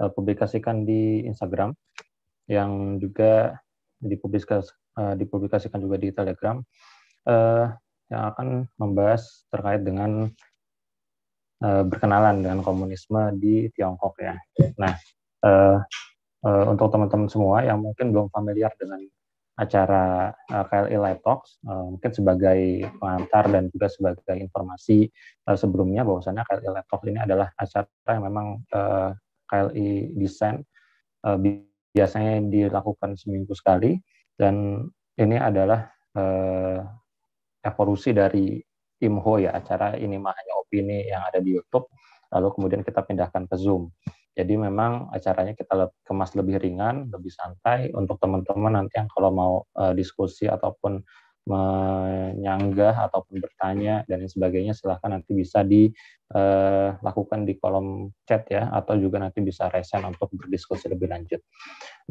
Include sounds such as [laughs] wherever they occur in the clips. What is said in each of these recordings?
uh, publikasikan di Instagram yang juga eh, dipublikasikan juga di Telegram eh, yang akan membahas terkait dengan berkenalan dengan komunisme di Tiongkok ya. Nah, untuk teman-teman semua yang mungkin belum familiar dengan acara uh, KLI Live Talks mungkin sebagai pengantar dan juga sebagai informasi sebelumnya bahwasannya KLI Live Talks ini adalah acara yang memang KLI e desain eh, biasanya dilakukan seminggu sekali dan ini adalah eh, evolusi dari IMHO ya acara ini mah hanya opini yang ada di YouTube lalu kemudian kita pindahkan ke Zoom. Jadi memang acaranya kita kemas lebih ringan, lebih santai untuk teman-teman nanti yang kalau mau eh, diskusi ataupun menyanggah ataupun bertanya dan sebagainya silahkan nanti bisa dilakukan eh, di kolom chat ya atau juga nanti bisa resen untuk berdiskusi lebih lanjut.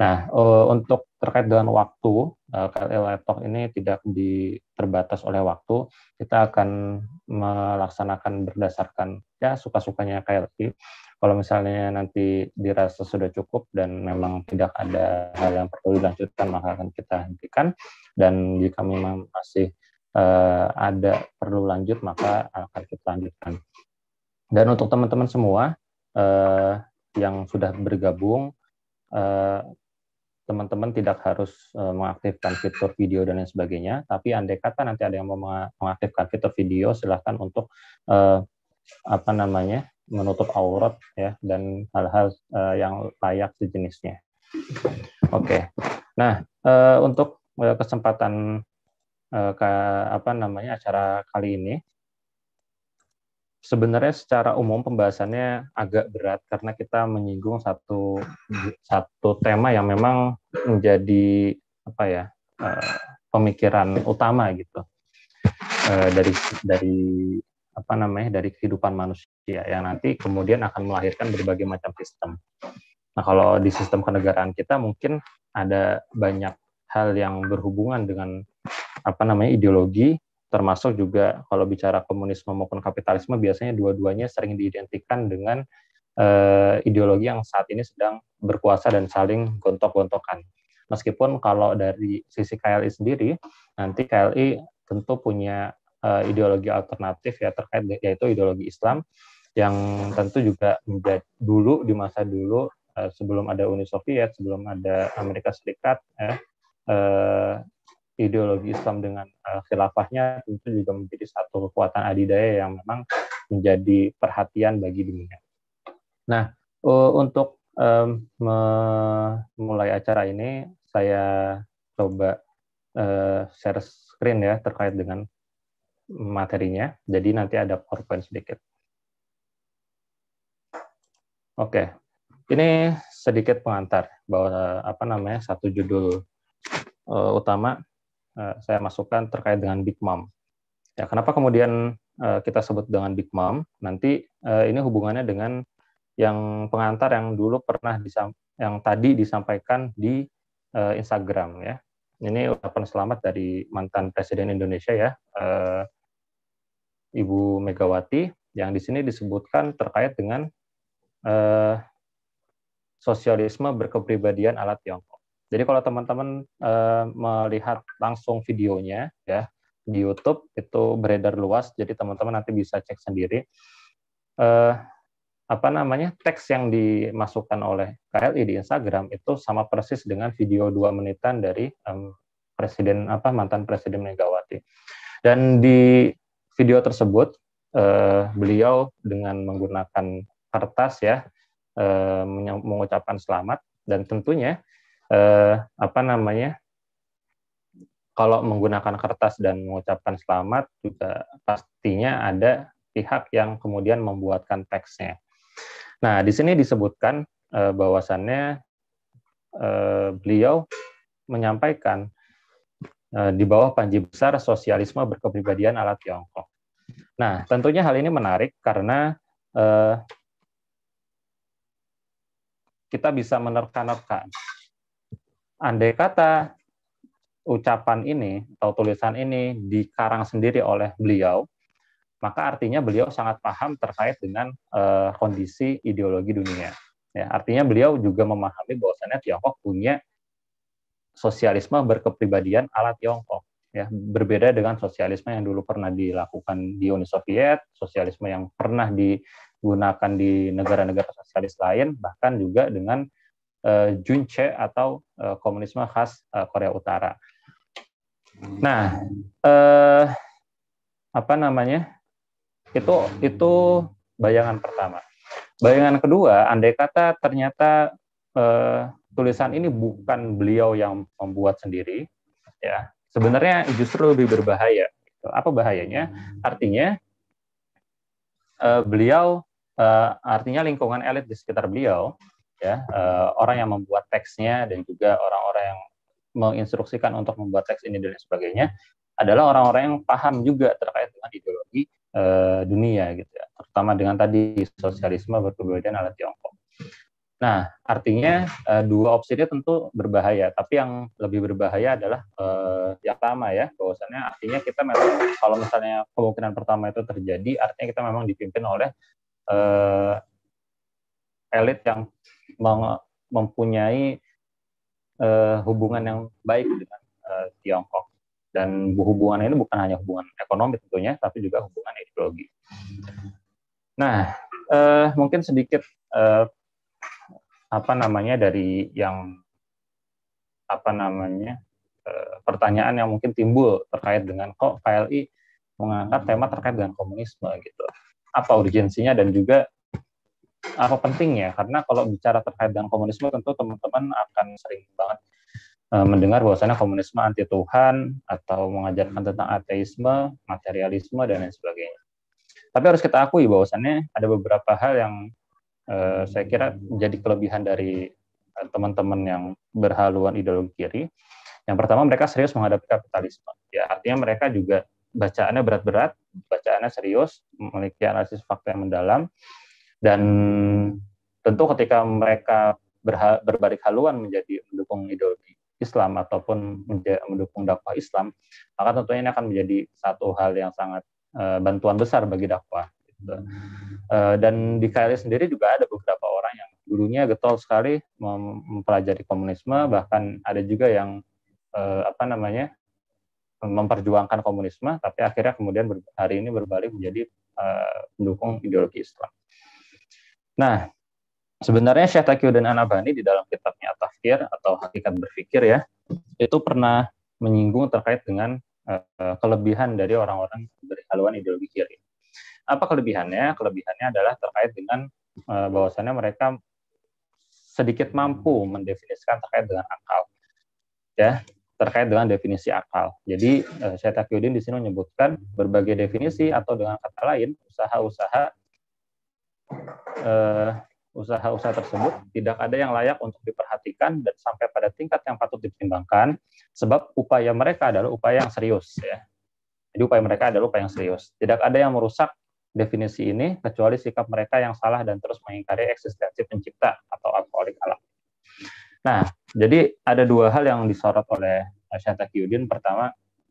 Nah eh, untuk terkait dengan waktu eh, KLL laptop ini tidak diterbatas oleh waktu kita akan melaksanakan berdasarkan ya suka-sukanya KLI kalau misalnya nanti dirasa sudah cukup dan memang tidak ada hal yang perlu dilanjutkan maka akan kita hentikan dan jika memang masih uh, ada perlu lanjut maka akan kita lanjutkan. Dan untuk teman-teman semua uh, yang sudah bergabung uh, teman-teman tidak harus mengaktifkan fitur video dan lain sebagainya, tapi andai kata nanti ada yang mau mengaktifkan fitur video, silahkan untuk uh, apa namanya menutup aurat ya dan hal-hal uh, yang layak sejenisnya. Oke. Okay. Nah, uh, untuk uh, kesempatan uh, ke apa namanya acara kali ini sebenarnya secara umum pembahasannya agak berat karena kita menyinggung satu satu tema yang memang menjadi apa ya uh, pemikiran utama gitu uh, dari dari apa namanya dari kehidupan manusia yang nanti kemudian akan melahirkan berbagai macam sistem. Nah, kalau di sistem kenegaraan kita mungkin ada banyak hal yang berhubungan dengan apa namanya ideologi termasuk juga kalau bicara komunisme maupun kapitalisme biasanya dua-duanya sering diidentikan dengan uh, ideologi yang saat ini sedang berkuasa dan saling gontok-gontokan. Meskipun kalau dari sisi KLI sendiri nanti KLI tentu punya uh, ideologi alternatif ya terkait ya yaitu ideologi Islam yang tentu juga menjadi dulu di masa dulu uh, sebelum ada Uni Soviet, sebelum ada Amerika Serikat ya, uh, ideologi Islam dengan uh, khilafahnya tentu juga menjadi satu kekuatan adidaya yang memang menjadi perhatian bagi dunia. Nah, uh, untuk um, memulai acara ini saya coba uh, share screen ya terkait dengan materinya, jadi nanti ada PowerPoint sedikit. Oke, ini sedikit pengantar bahwa apa namanya satu judul uh, utama uh, saya masukkan terkait dengan Big Mom. Ya, kenapa kemudian uh, kita sebut dengan Big Mom? Nanti uh, ini hubungannya dengan yang pengantar yang dulu pernah yang tadi disampaikan di uh, Instagram ya. Ini ucapan selamat dari mantan Presiden Indonesia ya, uh, Ibu Megawati yang di sini disebutkan terkait dengan eh, sosialisme berkepribadian ala Tiongkok. Jadi kalau teman-teman eh, melihat langsung videonya ya di YouTube itu beredar luas, jadi teman-teman nanti bisa cek sendiri. Eh, apa namanya teks yang dimasukkan oleh KLI di Instagram itu sama persis dengan video dua menitan dari eh, presiden apa mantan presiden Megawati dan di video tersebut eh, beliau dengan menggunakan kertas ya eh, mengucapkan selamat dan tentunya eh, apa namanya kalau menggunakan kertas dan mengucapkan selamat juga pastinya ada pihak yang kemudian membuatkan teksnya. Nah di sini disebutkan eh, bahwasannya eh, beliau menyampaikan Eh, di bawah panji besar sosialisme berkepribadian ala Tiongkok. Nah, tentunya hal ini menarik karena eh, kita bisa menerka-nerka. Andai kata ucapan ini atau tulisan ini dikarang sendiri oleh beliau, maka artinya beliau sangat paham terkait dengan eh, kondisi ideologi dunia. Ya, artinya beliau juga memahami bahwasannya Tiongkok punya sosialisme berkepribadian ala Tiongkok ya berbeda dengan sosialisme yang dulu pernah dilakukan di Uni Soviet, sosialisme yang pernah digunakan di negara-negara sosialis lain bahkan juga dengan uh, Junche atau uh, komunisme khas uh, Korea Utara. Nah, uh, apa namanya? Itu itu bayangan pertama. Bayangan kedua, andai kata ternyata eh, tulisan ini bukan beliau yang membuat sendiri, ya sebenarnya justru lebih berbahaya. Apa bahayanya? Artinya eh, beliau, eh, artinya lingkungan elit di sekitar beliau, ya eh, orang yang membuat teksnya dan juga orang-orang yang menginstruksikan untuk membuat teks ini dan sebagainya adalah orang-orang yang paham juga terkait dengan ideologi dunia gitu ya, terutama dengan tadi sosialisme berkebudayaan ala Tiongkok. Nah, artinya uh, dua opsi ini tentu berbahaya, tapi yang lebih berbahaya adalah uh, yang pertama ya, bahwasannya artinya kita memang kalau misalnya kemungkinan pertama itu terjadi, artinya kita memang dipimpin oleh uh, elit yang mempunyai uh, hubungan yang baik dengan uh, Tiongkok dan hubungan ini bukan hanya hubungan ekonomi tentunya, tapi juga hubungan ideologi. Nah, uh, mungkin sedikit uh, apa namanya dari yang apa namanya eh, pertanyaan yang mungkin timbul terkait dengan kok KLI mengangkat tema terkait dengan komunisme gitu. Apa urgensinya dan juga apa pentingnya? Karena kalau bicara terkait dengan komunisme tentu teman-teman akan sering banget eh, mendengar bahwasanya komunisme anti Tuhan atau mengajarkan tentang ateisme, materialisme dan lain sebagainya. Tapi harus kita akui bahwasannya ada beberapa hal yang eh, saya kira menjadi kelebihan dari eh, teman-teman yang berhaluan ideologi kiri. Yang pertama mereka serius menghadapi kapitalisme. Ya artinya mereka juga bacaannya berat-berat, bacaannya serius, memiliki analisis fakta yang mendalam, dan tentu ketika mereka berha berbalik haluan menjadi mendukung ideologi Islam ataupun mendukung dakwah Islam, maka tentunya ini akan menjadi satu hal yang sangat e, bantuan besar bagi dakwah. Gitu. Eh, dan di KRI sendiri juga ada beberapa orang yang dulunya getol sekali mempelajari komunisme, bahkan ada juga yang eh, apa namanya memperjuangkan komunisme, tapi akhirnya kemudian hari ini berbalik menjadi uh, pendukung ideologi Islam. Nah, sebenarnya Syekh Taqiyuddin dan Anabani di dalam kitabnya Tafkir atau Hakikat Berfikir ya, itu pernah menyinggung terkait dengan kelebihan dari orang-orang berhaluan ideologi kiri. Apa kelebihannya? Kelebihannya adalah terkait dengan uh, bahwasannya mereka sedikit mampu mendefinisikan terkait dengan akal. Ya, terkait dengan definisi akal. Jadi uh, eh, saya Yudin di sini menyebutkan berbagai definisi atau dengan kata lain usaha-usaha eh, usaha-usaha tersebut tidak ada yang layak untuk diperhatikan dan sampai pada tingkat yang patut dipertimbangkan sebab upaya mereka adalah upaya yang serius ya. Jadi upaya mereka adalah upaya yang serius. Tidak ada yang merusak definisi ini kecuali sikap mereka yang salah dan terus mengingkari eksistensi pencipta atau alkoholik alam. Nah, jadi ada dua hal yang disorot oleh Syah Kiyudin. Pertama,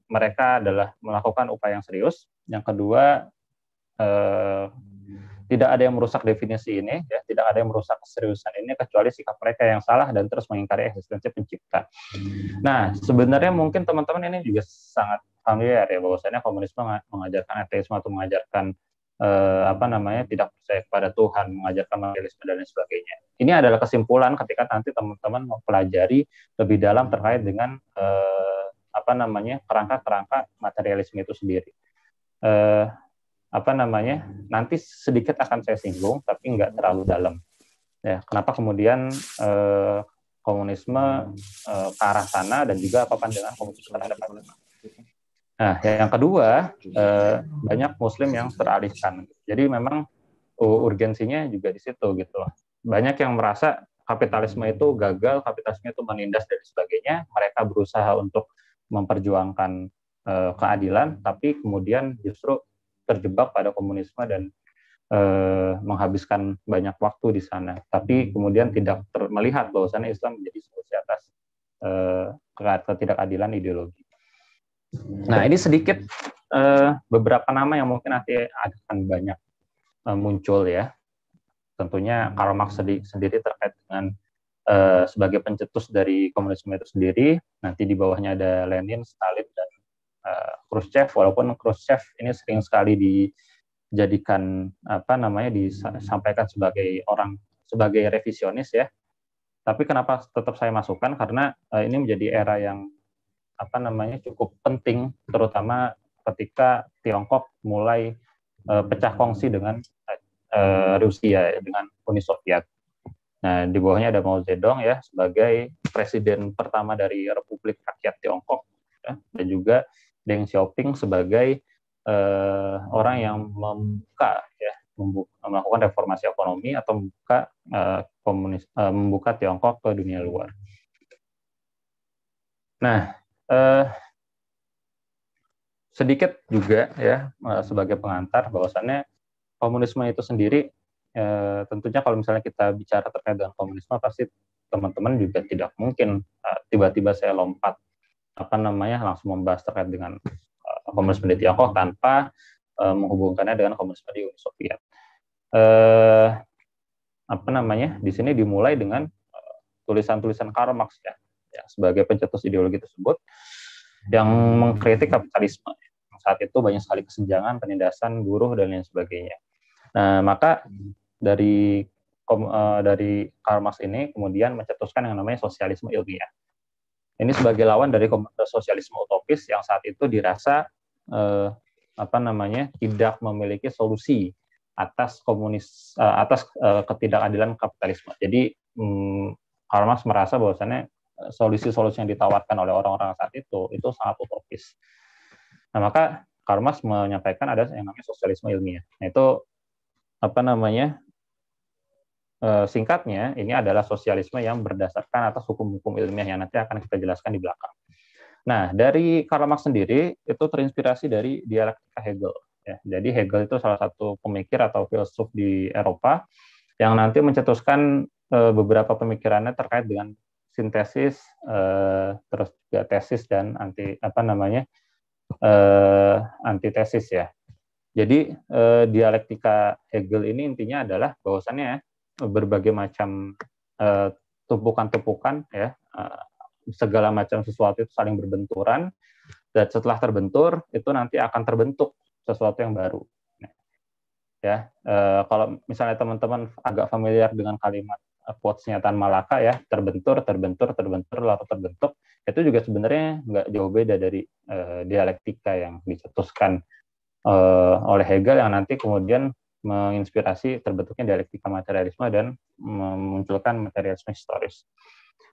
mereka adalah melakukan upaya yang serius. Yang kedua, eh, tidak ada yang merusak definisi ini, ya, tidak ada yang merusak keseriusan ini kecuali sikap mereka yang salah dan terus mengingkari eksistensi pencipta. Nah, sebenarnya mungkin teman-teman ini juga sangat familiar ya bahwasanya komunisme mengajarkan ateisme atau mengajarkan eh, apa namanya tidak percaya kepada Tuhan, mengajarkan materialisme dan lain sebagainya. Ini adalah kesimpulan ketika nanti teman-teman mempelajari lebih dalam terkait dengan eh, apa namanya kerangka-kerangka materialisme itu sendiri. Eh, apa namanya nanti sedikit akan saya singgung tapi nggak terlalu dalam ya kenapa kemudian eh, komunisme eh, ke arah sana dan juga apa pandangan komunisme terhadap komunisme Nah, yang kedua, iya. eh, banyak muslim yang teralihkan. Jadi memang urgensinya juga di situ gitu Banyak yang merasa kapitalisme itu gagal, kapitalisme itu menindas dan sebagainya. Mereka berusaha untuk memperjuangkan eh, keadilan, tapi kemudian justru terjebak pada komunisme dan eh, menghabiskan banyak waktu di sana. Tapi kemudian tidak melihat melihat bahwasannya Islam menjadi solusi atas eh, ketidakadilan ideologi. Nah, ini sedikit uh, beberapa nama yang mungkin nanti akan banyak uh, muncul ya. Tentunya Karl Marx sendiri terkait dengan uh, sebagai pencetus dari komunisme itu sendiri. Nanti di bawahnya ada Lenin, Stalin, dan uh, Khrushchev. Walaupun Khrushchev ini sering sekali dijadikan apa namanya disampaikan sebagai orang sebagai revisionis ya. Tapi kenapa tetap saya masukkan karena uh, ini menjadi era yang apa namanya cukup penting terutama ketika Tiongkok mulai uh, pecah kongsi dengan uh, Rusia dengan Uni Soviet. Nah, di bawahnya ada Mao Zedong ya sebagai presiden pertama dari Republik Rakyat Tiongkok ya, dan juga Deng Xiaoping sebagai uh, orang yang membuka ya membuka, melakukan reformasi ekonomi atau membuka uh, komunis, uh, membuka Tiongkok ke dunia luar. Nah, eh, sedikit juga ya eh, sebagai pengantar bahwasannya komunisme itu sendiri eh, tentunya kalau misalnya kita bicara terkait dengan komunisme pasti teman-teman juga tidak mungkin eh, tiba-tiba eh, saya lompat apa namanya langsung membahas terkait dengan eh, komunisme di Tiongkok tanpa eh, menghubungkannya dengan komunisme di Uni Soviet. Eh, apa namanya di sini dimulai dengan eh, tulisan-tulisan Karl Marx ya ya, sebagai pencetus ideologi tersebut yang mengkritik kapitalisme. Saat itu banyak sekali kesenjangan, penindasan, buruh dan lain sebagainya. Nah, maka dari kom, uh, dari Karl Marx ini kemudian mencetuskan yang namanya sosialisme ilmiah. Ini sebagai lawan dari eh, sosialisme utopis yang saat itu dirasa uh, apa namanya tidak memiliki solusi atas komunis uh, atas uh, ketidakadilan kapitalisme. Jadi um, Karl Marx merasa bahwasannya solusi-solusi yang ditawarkan oleh orang-orang saat itu itu sangat utopis. Nah, maka Karl Marx menyampaikan ada yang namanya sosialisme ilmiah. Nah, itu apa namanya? Eh, singkatnya ini adalah sosialisme yang berdasarkan atas hukum-hukum ilmiah yang nanti akan kita jelaskan di belakang. Nah, dari Karl Marx sendiri itu terinspirasi dari dialektika Hegel. Ya, jadi Hegel itu salah satu pemikir atau filsuf di Eropa yang nanti mencetuskan eh, beberapa pemikirannya terkait dengan sintesis eh, terus juga tesis dan anti apa namanya eh, antitesis ya jadi eh, dialektika Hegel ini intinya adalah bahwasannya ya, berbagai macam tumpukan eh, tumpukan-tumpukan ya eh, segala macam sesuatu itu saling berbenturan dan setelah terbentur itu nanti akan terbentuk sesuatu yang baru ya eh, kalau misalnya teman-teman agak familiar dengan kalimat quotes-nya Tan Malaka ya terbentur terbentur terbentur lalu terbentuk itu juga sebenarnya nggak jauh beda dari uh, dialektika yang dicetuskan uh, oleh Hegel yang nanti kemudian menginspirasi terbentuknya dialektika materialisme dan memunculkan materialisme historis.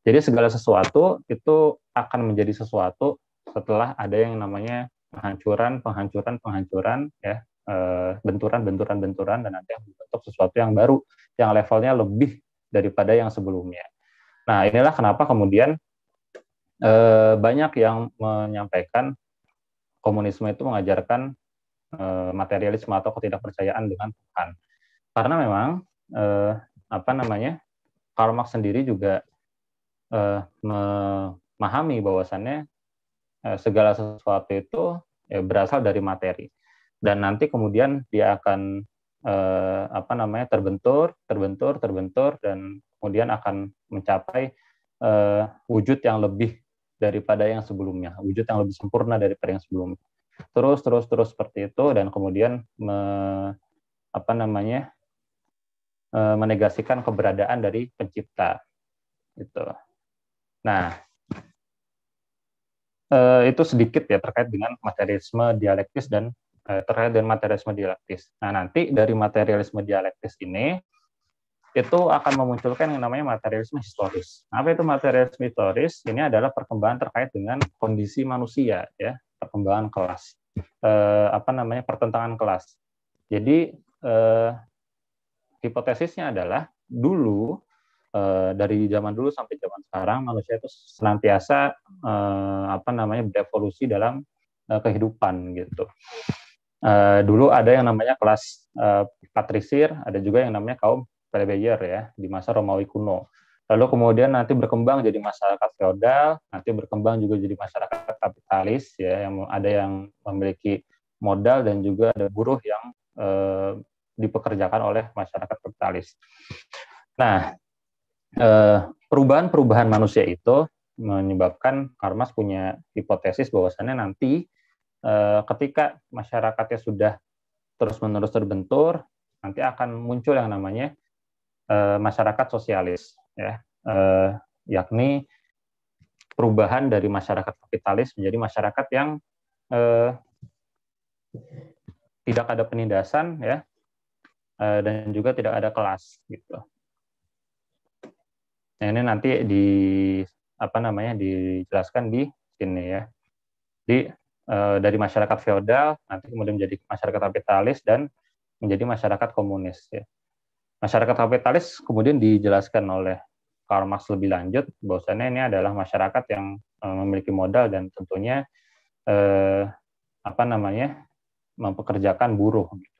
Jadi segala sesuatu itu akan menjadi sesuatu setelah ada yang namanya penghancuran, penghancuran, penghancuran, ya eh, benturan, benturan, benturan, dan nanti yang membentuk sesuatu yang baru, yang levelnya lebih daripada yang sebelumnya. Nah, inilah kenapa kemudian e, banyak yang menyampaikan komunisme itu mengajarkan e, materialisme atau ketidakpercayaan dengan Tuhan. Karena memang e, apa namanya? Karl Marx sendiri juga e, memahami bahwasannya e, segala sesuatu itu e, berasal dari materi. Dan nanti kemudian dia akan eh, apa namanya terbentur, terbentur, terbentur dan kemudian akan mencapai eh, wujud yang lebih daripada yang sebelumnya, wujud yang lebih sempurna daripada yang sebelumnya. Terus terus terus seperti itu dan kemudian me, apa namanya e, menegasikan keberadaan dari pencipta itu Nah e, itu sedikit ya terkait dengan materialisme dialektis dan Eh, terkait dengan materialisme dialektis. Nah, nanti dari materialisme dialektis ini itu akan memunculkan yang namanya materialisme historis. Apa itu materialisme historis? Ini adalah perkembangan terkait dengan kondisi manusia, ya, perkembangan kelas, eh, apa namanya pertentangan kelas. Jadi eh, hipotesisnya adalah dulu eh, dari zaman dulu sampai zaman sekarang manusia itu senantiasa eh, apa namanya berevolusi dalam eh, kehidupan gitu. Eh, dulu ada yang namanya kelas uh, eh, patrisir, ada juga yang namanya kaum plebeier ya di masa Romawi kuno. Lalu kemudian nanti berkembang jadi masyarakat feodal, nanti berkembang juga jadi masyarakat kapitalis ya yang ada yang memiliki modal dan juga ada buruh yang eh, dipekerjakan oleh masyarakat kapitalis. Nah, eh, perubahan-perubahan manusia itu menyebabkan Karmas punya hipotesis bahwasannya nanti Eh, ketika masyarakatnya sudah terus-menerus terbentur, nanti akan muncul yang namanya eh, masyarakat sosialis, ya, eh, yakni perubahan dari masyarakat kapitalis menjadi masyarakat yang tidak ada penindasan, ya, dan juga tidak ada kelas, gitu. Nah, ini nanti di apa namanya dijelaskan di sini ya. Di Eh, dari masyarakat feodal nanti kemudian menjadi masyarakat kapitalis dan menjadi masyarakat komunis ya. Masyarakat kapitalis kemudian dijelaskan oleh Karl Marx lebih lanjut bahwasanya ini adalah masyarakat yang eh, memiliki modal dan tentunya eh, apa namanya mempekerjakan buruh. Gitu.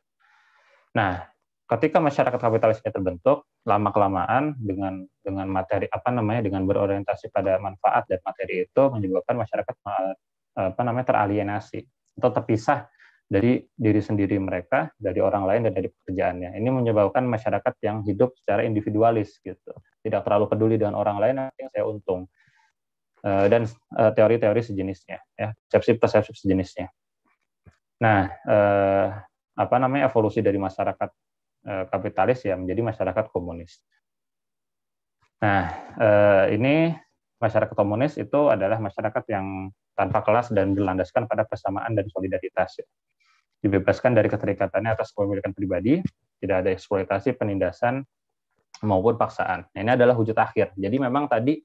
Nah, ketika masyarakat kapitalisnya terbentuk lama kelamaan dengan dengan materi apa namanya dengan berorientasi pada manfaat dan materi itu menyebabkan masyarakat eh, apa namanya teralienasi atau terpisah dari diri sendiri mereka, dari orang lain dan dari pekerjaannya. Ini menyebabkan masyarakat yang hidup secara individualis gitu, tidak terlalu peduli dengan orang lain, yang saya untung eh, dan eh, teori-teori sejenisnya, ya persepsi-persepsi sejenisnya. Nah, eh, apa namanya evolusi dari masyarakat kapitalis ya menjadi masyarakat komunis. Nah, ini masyarakat komunis itu adalah masyarakat yang tanpa kelas dan dilandaskan pada persamaan dan solidaritas. Ya. Dibebaskan dari keterikatannya atas kepemilikan pribadi, tidak ada eksploitasi, penindasan, maupun paksaan. Nah, ini adalah wujud akhir. Jadi memang tadi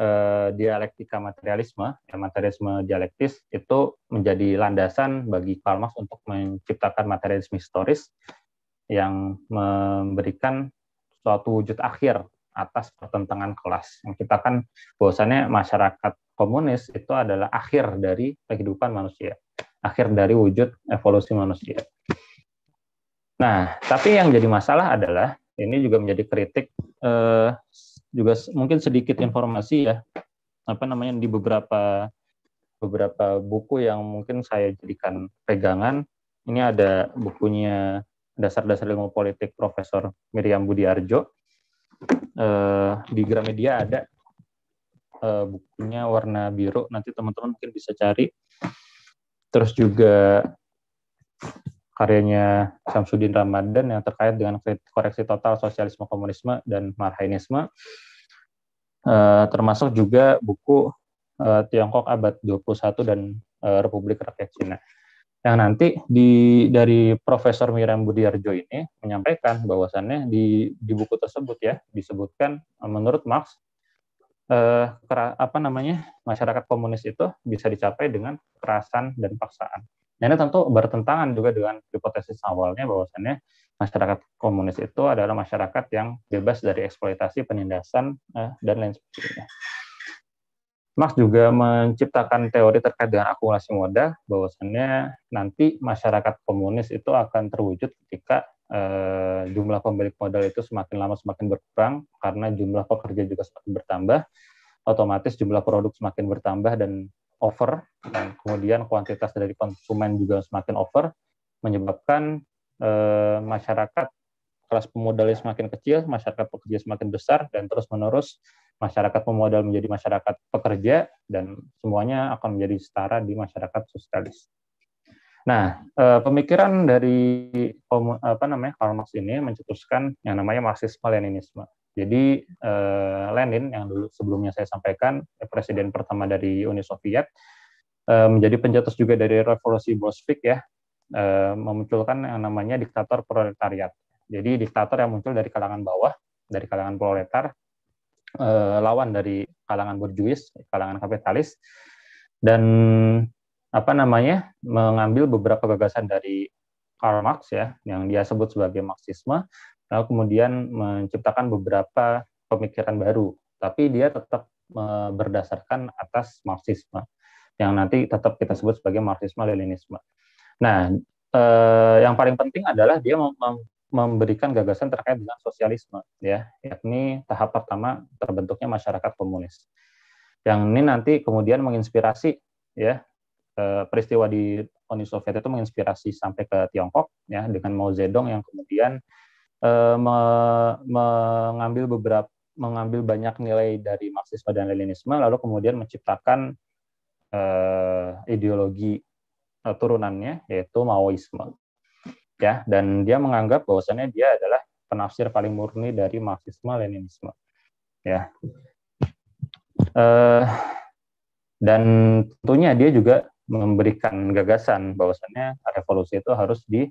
eh, dialektika materialisme, ya, materialisme dialektis itu menjadi landasan bagi Karl Marx untuk menciptakan materialisme historis yang memberikan suatu wujud akhir atas pertentangan kelas. Yang kita kan bahwasannya masyarakat komunis itu adalah akhir dari kehidupan manusia, akhir dari wujud evolusi manusia. Nah, tapi yang jadi masalah adalah ini juga menjadi kritik eh, juga mungkin sedikit informasi ya apa namanya di beberapa beberapa buku yang mungkin saya jadikan pegangan. Ini ada bukunya Dasar-dasar Ilmu Politik Profesor Miriam Budiarjo uh, di Gramedia ada eh, bukunya warna biru. Nanti teman-teman mungkin bisa cari. Terus juga karyanya Samsudin Ramadan yang terkait dengan koreksi total sosialisme komunisme dan marhainisme. Eh, termasuk juga buku Tiongkok abad 21 dan Republik Rakyat Cina yang nanti di dari Profesor Miram Budiarjo ini menyampaikan bahwasannya di di buku tersebut ya disebutkan eh, menurut Marx eh, kera, apa namanya masyarakat komunis itu bisa dicapai dengan kekerasan dan paksaan. Nah, ini tentu bertentangan juga dengan hipotesis awalnya bahwasannya masyarakat komunis itu adalah masyarakat yang bebas dari eksploitasi, penindasan, eh, dan lain sebagainya. Marx juga menciptakan teori terkait dengan akumulasi modal, bahwasannya nanti masyarakat komunis itu akan terwujud ketika eh, jumlah pemilik modal itu semakin lama semakin berkurang karena jumlah pekerja juga semakin bertambah, otomatis jumlah produk semakin bertambah dan over, dan kemudian kuantitas dari konsumen juga semakin over, menyebabkan eh, masyarakat kelas pemodalnya semakin kecil, masyarakat pekerja semakin besar, dan terus menerus masyarakat pemodal menjadi masyarakat pekerja, dan semuanya akan menjadi setara di masyarakat sosialis. Nah, eh, pemikiran dari apa namanya Karl Marx ini mencetuskan yang namanya Marxisme-Leninisme. Jadi eh, Lenin yang dulu sebelumnya saya sampaikan eh, presiden pertama dari Uni Soviet menjadi pencetus juga dari revolusi Bolshevik ya memunculkan yang namanya diktator proletariat jadi diktator yang muncul dari kalangan bawah, dari kalangan proletar, eh, lawan dari kalangan berjuis kalangan kapitalis, dan apa namanya mengambil beberapa gagasan dari Karl Marx ya, yang dia sebut sebagai Marxisme, lalu kemudian menciptakan beberapa pemikiran baru, tapi dia tetap eh, berdasarkan atas Marxisme, yang nanti tetap kita sebut sebagai Marxisme-Leninisme. Nah, eh, yang paling penting adalah dia memberikan gagasan terkait dengan sosialisme ya yakni tahap pertama terbentuknya masyarakat komunis yang ini nanti kemudian menginspirasi ya eh, peristiwa di Uni Soviet itu menginspirasi sampai ke Tiongkok ya dengan Mao Zedong yang kemudian eh, me, mengambil beberapa mengambil banyak nilai dari Marxisme dan Leninisme lalu kemudian menciptakan eh, ideologi eh, turunannya yaitu Maoisme ya dan dia menganggap bahwasannya dia adalah penafsir paling murni dari Marxisme Leninisme ya eh, dan tentunya dia juga memberikan gagasan bahwasannya revolusi itu harus di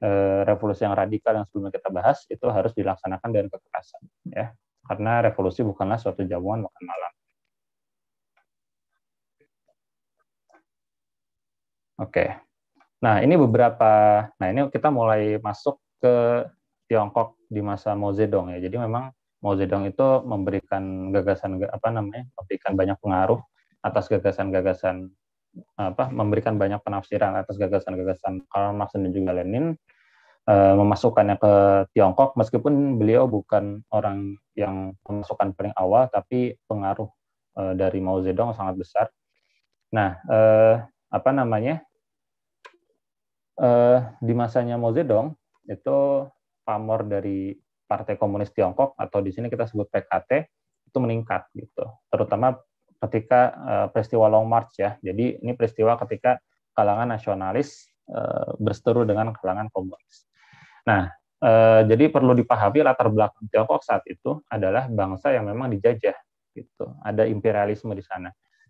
eh, revolusi yang radikal yang sebelumnya kita bahas itu harus dilaksanakan dengan kekerasan ya karena revolusi bukanlah suatu jamuan makan malam Oke. Okay. Nah, ini beberapa. Nah, ini kita mulai masuk ke Tiongkok di masa Mao Zedong ya. Jadi memang Mao Zedong itu memberikan gagasan apa namanya? memberikan banyak pengaruh atas gagasan-gagasan apa? memberikan banyak penafsiran atas gagasan-gagasan Karl Marx dan juga Lenin eh, memasukkannya ke Tiongkok meskipun beliau bukan orang yang memasukkan paling awal tapi pengaruh eh, dari Mao Zedong sangat besar. Nah, eh, apa namanya? eh, di masanya Mao Zedong itu pamor dari Partai Komunis Tiongkok atau di sini kita sebut PKT itu meningkat gitu, terutama ketika eh, peristiwa Long March ya. Jadi ini peristiwa ketika kalangan nasionalis eh, berseteru dengan kalangan komunis. Nah, eh, jadi perlu dipahami latar belakang Tiongkok saat itu adalah bangsa yang memang dijajah gitu. Ada imperialisme di sana.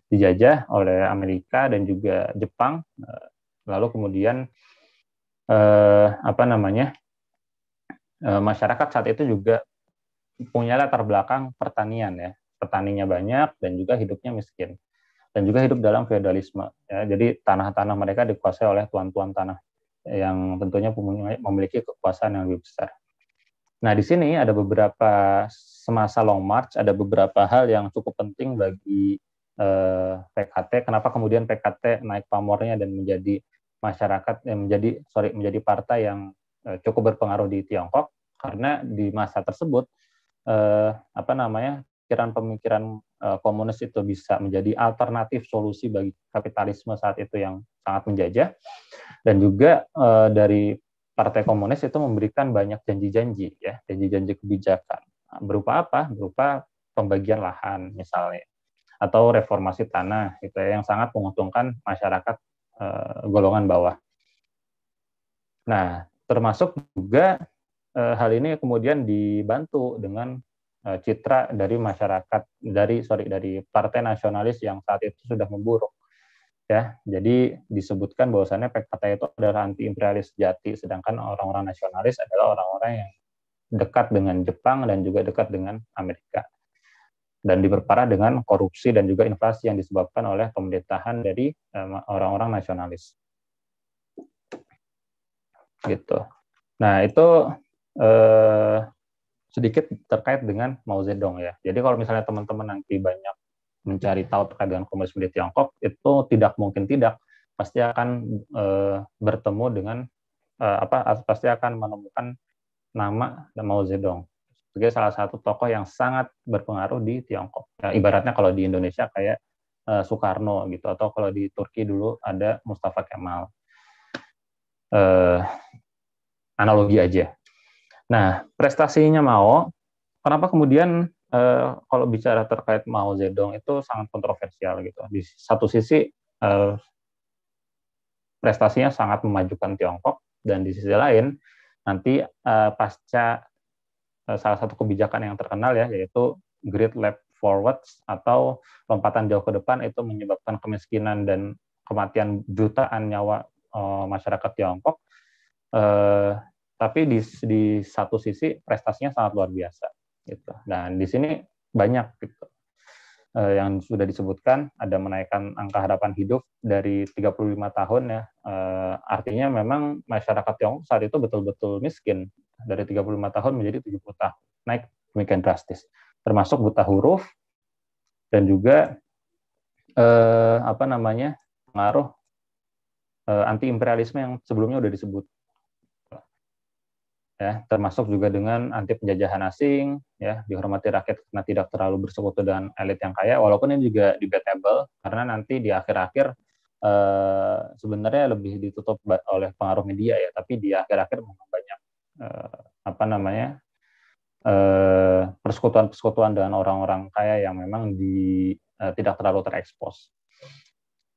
Dijajah oleh Amerika dan juga Jepang eh, lalu kemudian eh, apa namanya eh, masyarakat saat itu juga punya latar belakang pertanian ya petaninya banyak dan juga hidupnya miskin dan juga hidup dalam feodalisme ya jadi tanah-tanah mereka dikuasai oleh tuan-tuan tanah yang tentunya memiliki kekuasaan yang lebih besar. Nah, di sini ada beberapa semasa Long March, ada beberapa hal yang cukup penting bagi eh, PKT. Kenapa kemudian PKT naik pamornya dan menjadi masyarakat yang menjadi sorry menjadi partai yang eh, cukup berpengaruh di Tiongkok karena di masa tersebut eh, apa namanya pikiran pemikiran eh, komunis itu bisa menjadi alternatif solusi bagi kapitalisme saat itu yang sangat menjajah dan juga eh, dari partai komunis itu memberikan banyak janji-janji ya janji-janji kebijakan nah, berupa apa berupa pembagian lahan misalnya atau reformasi tanah itu ya, yang sangat menguntungkan masyarakat uh, golongan bawah. Nah, termasuk juga uh, hal ini kemudian dibantu dengan uh, citra dari masyarakat dari sorry dari partai nasionalis yang saat itu sudah memburuk. Ya, jadi disebutkan bahwasannya PKT itu adalah anti imperialis sejati, sedangkan orang-orang nasionalis adalah orang-orang yang dekat dengan Jepang dan juga dekat dengan Amerika dan diperparah dengan korupsi dan juga inflasi yang disebabkan oleh pemerintahan dari eh, orang-orang nasionalis. Gitu. Nah, itu eh, sedikit terkait dengan Mao Zedong ya. Jadi kalau misalnya teman-teman nanti banyak mencari tahu terkait dengan komunisme di Tiongkok, itu tidak mungkin tidak pasti akan eh, bertemu dengan eh, apa pasti akan menemukan nama Mao Zedong sebagai salah satu tokoh yang sangat berpengaruh di Tiongkok. Nah, ibaratnya kalau di Indonesia kayak uh, Soekarno gitu, atau kalau di Turki dulu ada Mustafa Kemal. Uh, analogi aja. Nah, prestasinya Mao, kenapa kemudian uh, kalau bicara terkait Mao Zedong itu sangat kontroversial gitu. Di satu sisi uh, prestasinya sangat memajukan Tiongkok, dan di sisi lain nanti uh, pasca Eh, salah satu kebijakan yang terkenal ya yaitu Great Leap Forward atau lompatan jauh ke depan itu menyebabkan kemiskinan dan kematian jutaan nyawa uh, masyarakat Tiongkok. Uh, tapi di, di satu sisi prestasinya sangat luar biasa gitu. dan di sini banyak gitu eh, yang sudah disebutkan ada menaikkan angka harapan hidup dari 35 tahun ya. Eh, artinya memang masyarakat Tiongkok saat itu betul-betul miskin dari 35 tahun menjadi 70 tahun. Naik demikian drastis. Termasuk buta huruf dan juga eh, apa namanya? pengaruh eh, anti imperialisme yang sebelumnya sudah disebut ya termasuk juga dengan anti penjajahan asing ya dihormati rakyat karena tidak terlalu bersekutu dengan elit yang kaya walaupun ini juga debatable karena nanti di akhir-akhir Uh, sebenarnya lebih ditutup oleh pengaruh media ya tapi di akhir-akhir memang banyak uh, apa namanya uh, persekutuan-persekutuan dengan orang-orang kaya yang memang di uh, tidak terlalu terekspos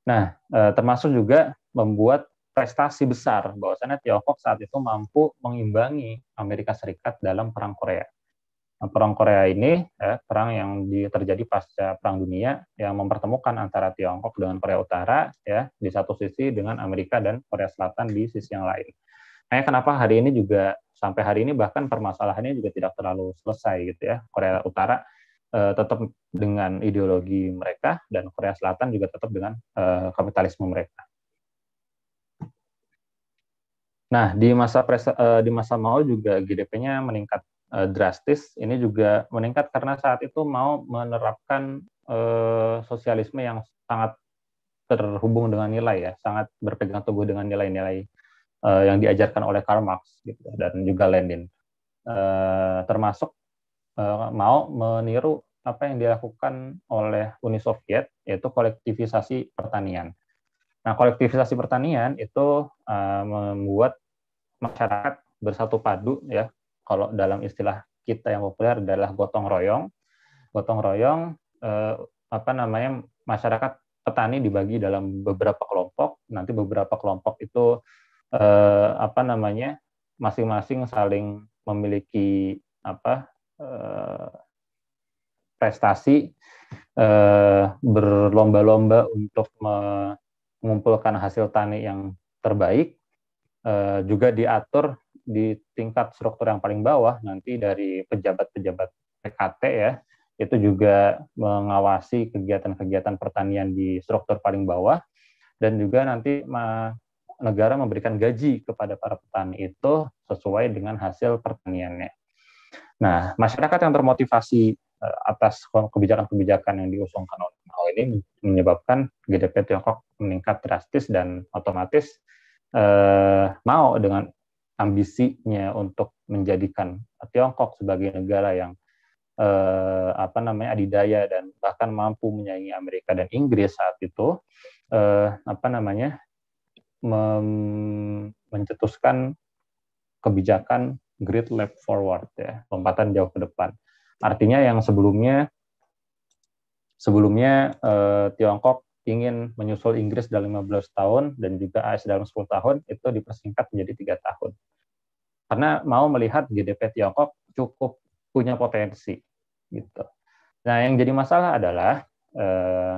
nah uh, termasuk juga membuat prestasi besar bahwasannya Tiongkok saat itu mampu mengimbangi Amerika Serikat dalam perang Korea. Nah, perang Korea ini ya, perang yang terjadi pasca Perang Dunia yang mempertemukan antara Tiongkok dengan Korea Utara ya di satu sisi dengan Amerika dan Korea Selatan di sisi yang lain. Nah, kenapa hari ini juga sampai hari ini bahkan permasalahannya juga tidak terlalu selesai gitu ya Korea Utara eh, tetap dengan ideologi mereka dan Korea Selatan juga tetap dengan eh, kapitalisme mereka. Nah, di masa presa, uh, eh, di masa mau juga GDP-nya meningkat uh, drastis. Ini juga meningkat karena saat itu mau menerapkan uh, sosialisme yang sangat terhubung dengan nilai ya, sangat berpegang teguh dengan nilai-nilai uh, yang diajarkan oleh Karl Marx gitu ya, dan juga Lenin. Uh, termasuk uh, mau meniru apa yang dilakukan oleh Uni Soviet yaitu kolektivisasi pertanian. Nah, kolektivisasi pertanian itu uh, membuat masyarakat bersatu padu ya kalau dalam istilah kita yang populer adalah gotong royong gotong royong eh, apa namanya masyarakat petani dibagi dalam beberapa kelompok nanti beberapa kelompok itu eh, apa namanya masing-masing saling memiliki apa eh, prestasi eh, berlomba-lomba untuk mengumpulkan hasil tani yang terbaik Eh, juga diatur di tingkat struktur yang paling bawah nanti dari pejabat-pejabat PKT ya itu juga mengawasi kegiatan-kegiatan pertanian di struktur paling bawah dan juga nanti negara memberikan gaji kepada para petani itu sesuai dengan hasil pertaniannya. Nah, masyarakat yang termotivasi eh, atas kebijakan-kebijakan yang diusungkan oleh Mao ini menyebabkan GDP Tiongkok meningkat drastis dan otomatis eh, mau dengan ambisinya untuk menjadikan Tiongkok sebagai negara yang eh, apa namanya adidaya dan bahkan mampu menyaingi Amerika dan Inggris saat itu eh, apa namanya mem- mencetuskan kebijakan Great Leap Forward ya lompatan jauh ke depan artinya yang sebelumnya sebelumnya eh, Tiongkok ingin menyusul Inggris dalam 15 tahun dan juga AS dalam 10 tahun itu dipersingkat menjadi tiga tahun. Karena mau melihat GDP Tiongkok cukup punya potensi gitu. Nah, yang jadi masalah adalah eh,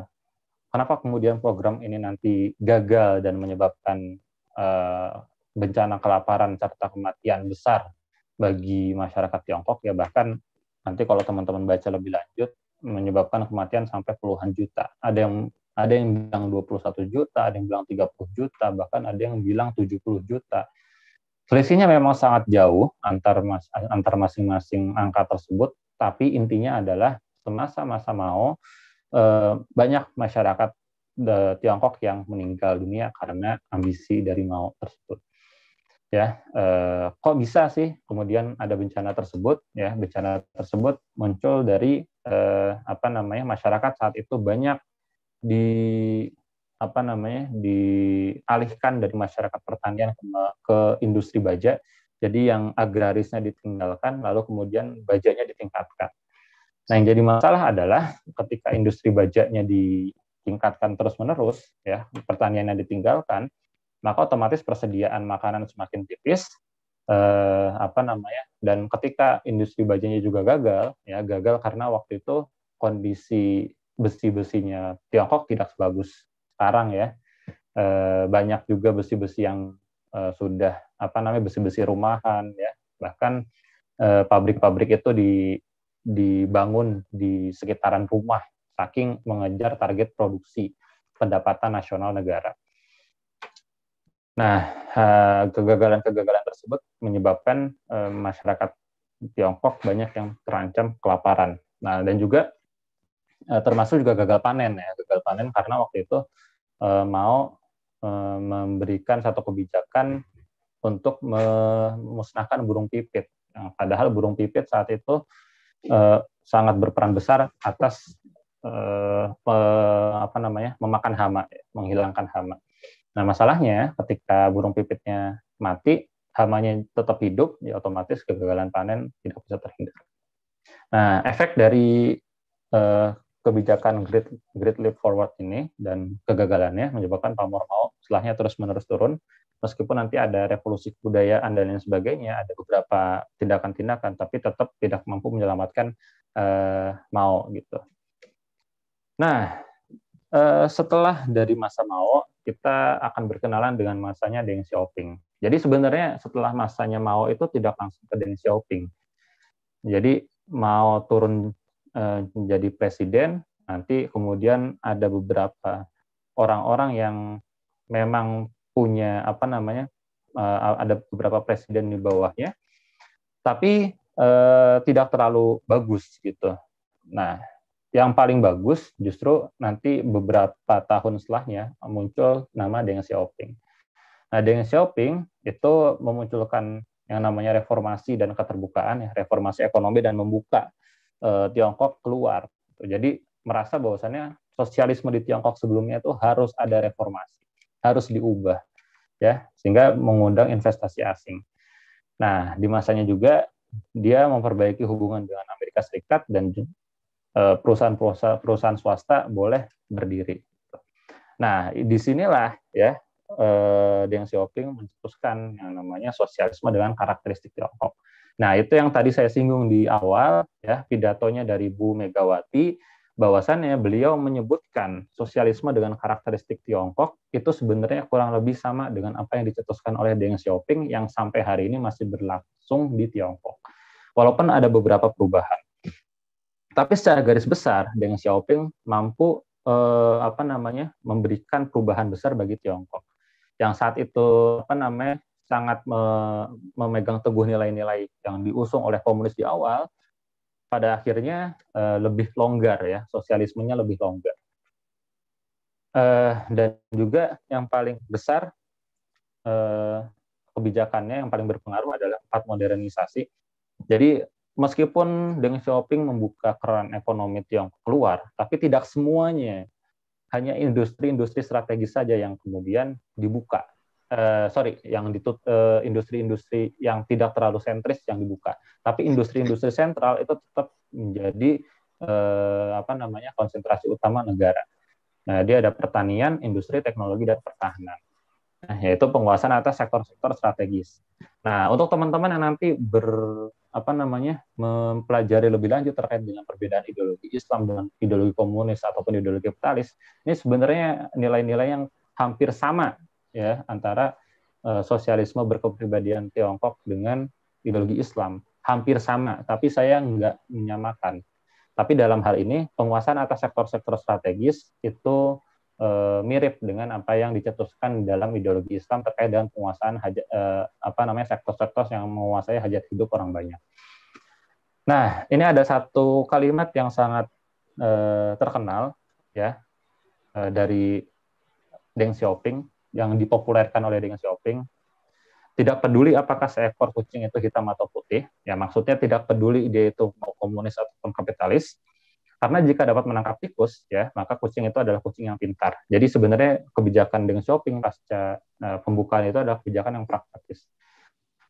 kenapa kemudian program ini nanti gagal dan menyebabkan eh, bencana kelaparan serta kematian besar bagi masyarakat Tiongkok ya bahkan nanti kalau teman-teman baca lebih lanjut menyebabkan kematian sampai puluhan juta. Ada yang ada yang bilang 21 juta, ada yang bilang 30 juta, bahkan ada yang bilang 70 juta. Selisihnya memang sangat jauh antar mas, antar masing-masing angka tersebut, tapi intinya adalah semasa masa mau eh, banyak masyarakat Tiongkok yang meninggal dunia karena ambisi dari mau tersebut ya eh, kok bisa sih kemudian ada bencana tersebut ya bencana tersebut muncul dari eh, apa namanya masyarakat saat itu banyak di apa namanya dialihkan dari masyarakat pertanian ke, ke industri baja. Jadi yang agrarisnya ditinggalkan, lalu kemudian bajanya ditingkatkan. Nah, yang jadi masalah adalah ketika industri bajanya ditingkatkan terus-menerus, ya pertaniannya ditinggalkan, maka otomatis persediaan makanan semakin tipis, eh, apa namanya? Dan ketika industri bajanya juga gagal, ya gagal karena waktu itu kondisi besi-besinya Tiongkok tidak sebagus sekarang ya. E, banyak juga besi-besi yang e, sudah apa namanya besi-besi rumahan ya. Bahkan eh, pabrik-pabrik e, itu di dibangun di sekitaran rumah saking mengejar target produksi pendapatan nasional negara. Nah, kegagalan-kegagalan tersebut menyebabkan masyarakat Tiongkok banyak yang terancam kelaparan. Nah, dan juga Eh, termasuk juga gagal panen ya gagal panen karena waktu itu eh, mau eh, memberikan satu kebijakan untuk memusnahkan burung pipit nah, padahal burung pipit saat itu sangat berperan besar atas apa namanya memakan hama menghilangkan hama nah masalahnya ketika burung pipitnya mati hamanya tetap hidup, ya otomatis kegagalan panen tidak bisa terhindar. Nah, efek dari kebijakan Great, Great Leap Forward ini dan kegagalannya menyebabkan pamor mau setelahnya terus-menerus turun. Meskipun nanti ada revolusi kebudayaan dan lain sebagainya, ada beberapa tindakan-tindakan, tapi tetap tidak mampu menyelamatkan uh, eh, mau gitu. Nah, uh, setelah dari masa mau, kita akan berkenalan dengan masanya Deng Xiaoping. Jadi sebenarnya setelah masanya mau itu tidak langsung ke Deng Xiaoping. Jadi mau turun Eh, menjadi presiden nanti kemudian ada beberapa orang-orang yang memang punya apa namanya eh, ada beberapa presiden di bawahnya tapi eh, tidak terlalu bagus gitu nah yang paling bagus justru nanti beberapa tahun setelahnya muncul nama Deng Xiaoping nah Deng Xiaoping itu memunculkan yang namanya reformasi dan keterbukaan ya, reformasi ekonomi dan membuka eh, Tiongkok keluar. Jadi merasa bahwasannya sosialisme di Tiongkok sebelumnya itu harus ada reformasi, harus diubah, ya sehingga mengundang investasi asing. Nah di masanya juga dia memperbaiki hubungan dengan Amerika Serikat dan eh, perusahaan-perusahaan swasta boleh berdiri. Nah disinilah ya eh, Deng Xiaoping mencetuskan yang namanya sosialisme dengan karakteristik Tiongkok. Nah, itu yang tadi saya singgung di awal ya, pidatonya dari Bu Megawati bahwasannya beliau menyebutkan sosialisme dengan karakteristik Tiongkok itu sebenarnya kurang lebih sama dengan apa yang dicetuskan oleh Deng Xiaoping yang sampai hari ini masih berlangsung di Tiongkok. Walaupun ada beberapa perubahan. Tapi secara garis besar Deng Xiaoping mampu eh, apa namanya memberikan perubahan besar bagi Tiongkok yang saat itu apa namanya sangat me memegang teguh nilai-nilai yang diusung oleh komunis di awal, pada akhirnya uh, lebih longgar ya, sosialismenya lebih longgar. Uh, dan juga yang paling besar uh, kebijakannya yang paling berpengaruh adalah empat modernisasi. Jadi meskipun dengan shopping membuka keran ekonomi Tiongkok keluar, tapi tidak semuanya hanya industri-industri strategis saja yang kemudian dibuka Eh, sorry, yang ditut industri eh, industri-industri yang tidak terlalu sentris yang dibuka. Tapi industri-industri sentral itu tetap menjadi eh, apa namanya konsentrasi utama negara. Nah, dia ada pertanian, industri, teknologi, dan pertahanan. Nah, yaitu penguasaan atas sektor-sektor strategis. Nah, untuk teman-teman yang nanti ber apa namanya mempelajari lebih lanjut terkait dengan perbedaan ideologi Islam dengan ideologi komunis ataupun ideologi kapitalis, ini sebenarnya nilai-nilai yang hampir sama ya antara uh, sosialisme berkepribadian Tiongkok dengan ideologi Islam hampir sama, tapi saya nggak menyamakan. Tapi dalam hal ini penguasaan atas sektor-sektor strategis itu uh, mirip dengan apa yang dicetuskan dalam ideologi Islam terkait dengan penguasaan haja, uh, apa namanya sektor-sektor yang menguasai hajat hidup orang banyak. Nah, ini ada satu kalimat yang sangat uh, terkenal ya dari Deng Xiaoping yang dipopulerkan oleh dengan shopping Tidak peduli apakah seekor kucing itu hitam atau putih, ya maksudnya tidak peduli dia itu mau komunis ataupun kapitalis, karena jika dapat menangkap tikus, ya maka kucing itu adalah kucing yang pintar. Jadi sebenarnya kebijakan dengan shopping pasca uh, pembukaan itu adalah kebijakan yang praktis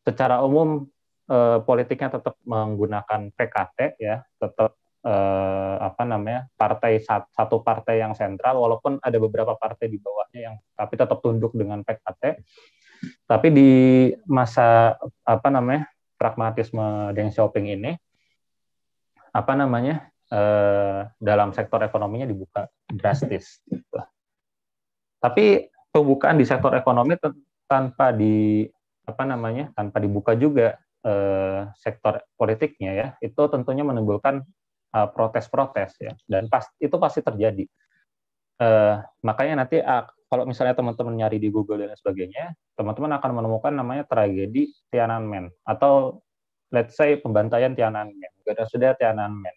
Secara umum eh, politiknya tetap menggunakan PKT, ya tetap eh, apa namanya partai satu partai yang sentral walaupun ada beberapa partai di bawahnya yang tapi tetap tunduk dengan PKT tapi di masa apa namanya pragmatisme Deng Xiaoping ini apa namanya eh, dalam sektor ekonominya dibuka drastis tapi pembukaan di sektor ekonomi tanpa di apa namanya tanpa dibuka juga eh, sektor politiknya ya itu tentunya menimbulkan Eh, protes-protes ya dan pas, itu pasti terjadi uh, makanya nanti uh, kalau misalnya teman-teman nyari di Google dan sebagainya teman-teman akan menemukan namanya tragedi Tiananmen atau let's say pembantaian Tiananmen Gada sudah Tiananmen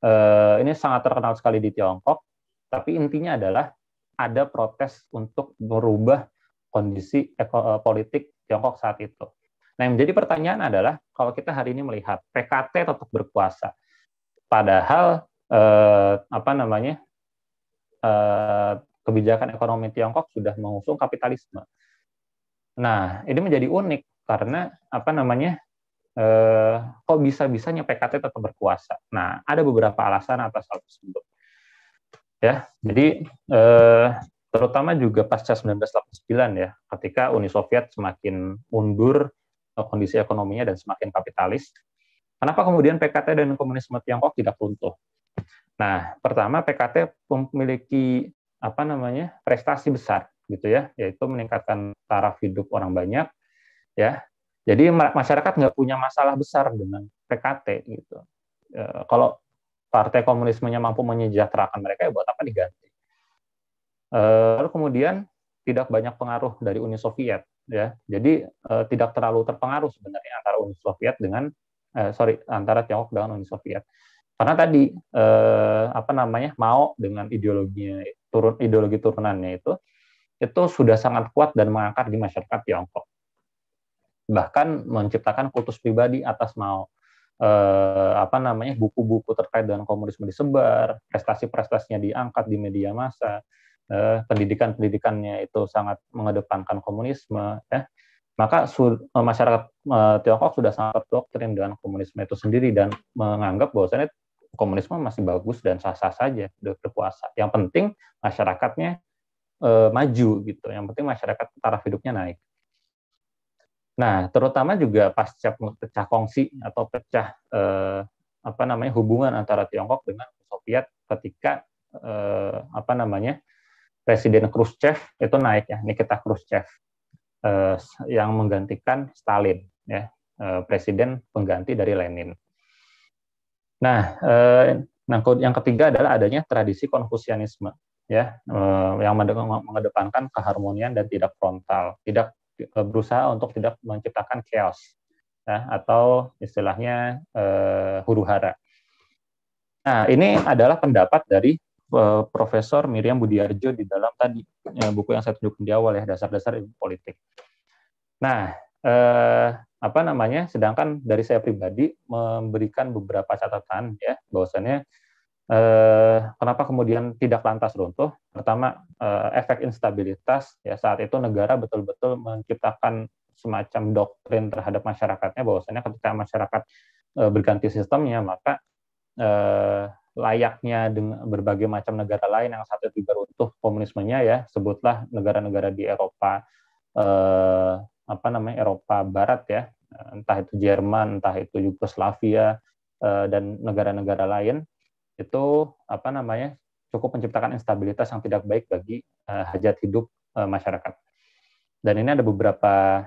uh, ini sangat terkenal sekali di Tiongkok tapi intinya adalah ada protes untuk merubah kondisi eko, politik Tiongkok saat itu. Nah, yang menjadi pertanyaan adalah kalau kita hari ini melihat PKT tetap berkuasa, Padahal eh, apa namanya eh, kebijakan ekonomi Tiongkok sudah mengusung kapitalisme. Nah, ini menjadi unik karena apa namanya eh, kok bisa-bisanya PKT tetap berkuasa. Nah, ada beberapa alasan atas hal tersebut. Ya, jadi eh, terutama juga pasca 1989 ya, ketika Uni Soviet semakin mundur eh, kondisi ekonominya dan semakin kapitalis, Kenapa kemudian PKT dan komunisme Tiongkok tidak runtuh? Nah, pertama PKT memiliki apa namanya prestasi besar gitu ya, yaitu meningkatkan taraf hidup orang banyak ya. Jadi masyarakat nggak punya masalah besar dengan PKT gitu. E, kalau partai komunismenya mampu menyejahterakan mereka, ya buat apa diganti? E, lalu kemudian tidak banyak pengaruh dari Uni Soviet ya. Jadi e, tidak terlalu terpengaruh sebenarnya antara Uni Soviet dengan eh, sorry antara Tiongkok dengan Uni Soviet karena tadi eh, apa namanya mau dengan ideologinya turun ideologi turunannya itu itu sudah sangat kuat dan mengakar di masyarakat Tiongkok bahkan menciptakan kultus pribadi atas mau eh, apa namanya buku-buku terkait dengan komunisme disebar prestasi-prestasinya diangkat di media massa eh, pendidikan pendidikannya itu sangat mengedepankan komunisme eh maka eh, masyarakat eh, Tiongkok sudah sangat doktrin dengan komunisme itu sendiri dan menganggap bahwasanya komunisme masih bagus dan sah-sah saja sudah berkuasa. Yang penting masyarakatnya eh, maju gitu, yang penting masyarakat taraf hidupnya naik. Nah, terutama juga pasca pecah kongsi atau pecah eh, apa namanya hubungan antara Tiongkok dengan Soviet ketika eh, apa namanya Presiden Khrushchev itu naik ya Nikita Khrushchev Eh, yang menggantikan Stalin, ya, eh, presiden pengganti dari Lenin. Nah, nah, yang ketiga adalah adanya tradisi Konfusianisme, ya, yang mengedepankan keharmonian dan tidak frontal, tidak berusaha untuk tidak menciptakan chaos, ya, atau istilahnya uh, huru hara. Nah, ini adalah pendapat dari Eh, Profesor Miriam Budiarjo di dalam tadi eh, buku yang saya tunjukkan di awal ya dasar-dasar politik. Nah, eh, apa namanya? Sedangkan dari saya pribadi memberikan beberapa catatan ya bahwasannya eh, kenapa kemudian tidak lantas runtuh? Pertama, eh, efek instabilitas ya saat itu negara betul-betul menciptakan semacam doktrin terhadap masyarakatnya bahwasanya ketika masyarakat eh, berganti sistemnya maka eh, layaknya dengan berbagai macam negara lain yang saat itu juga runtuh komunismenya ya sebutlah negara-negara di Eropa eh, apa namanya Eropa Barat ya entah itu Jerman entah itu Yugoslavia eh, dan negara-negara lain itu apa namanya cukup menciptakan instabilitas yang tidak baik bagi eh, hajat hidup eh, masyarakat dan ini ada beberapa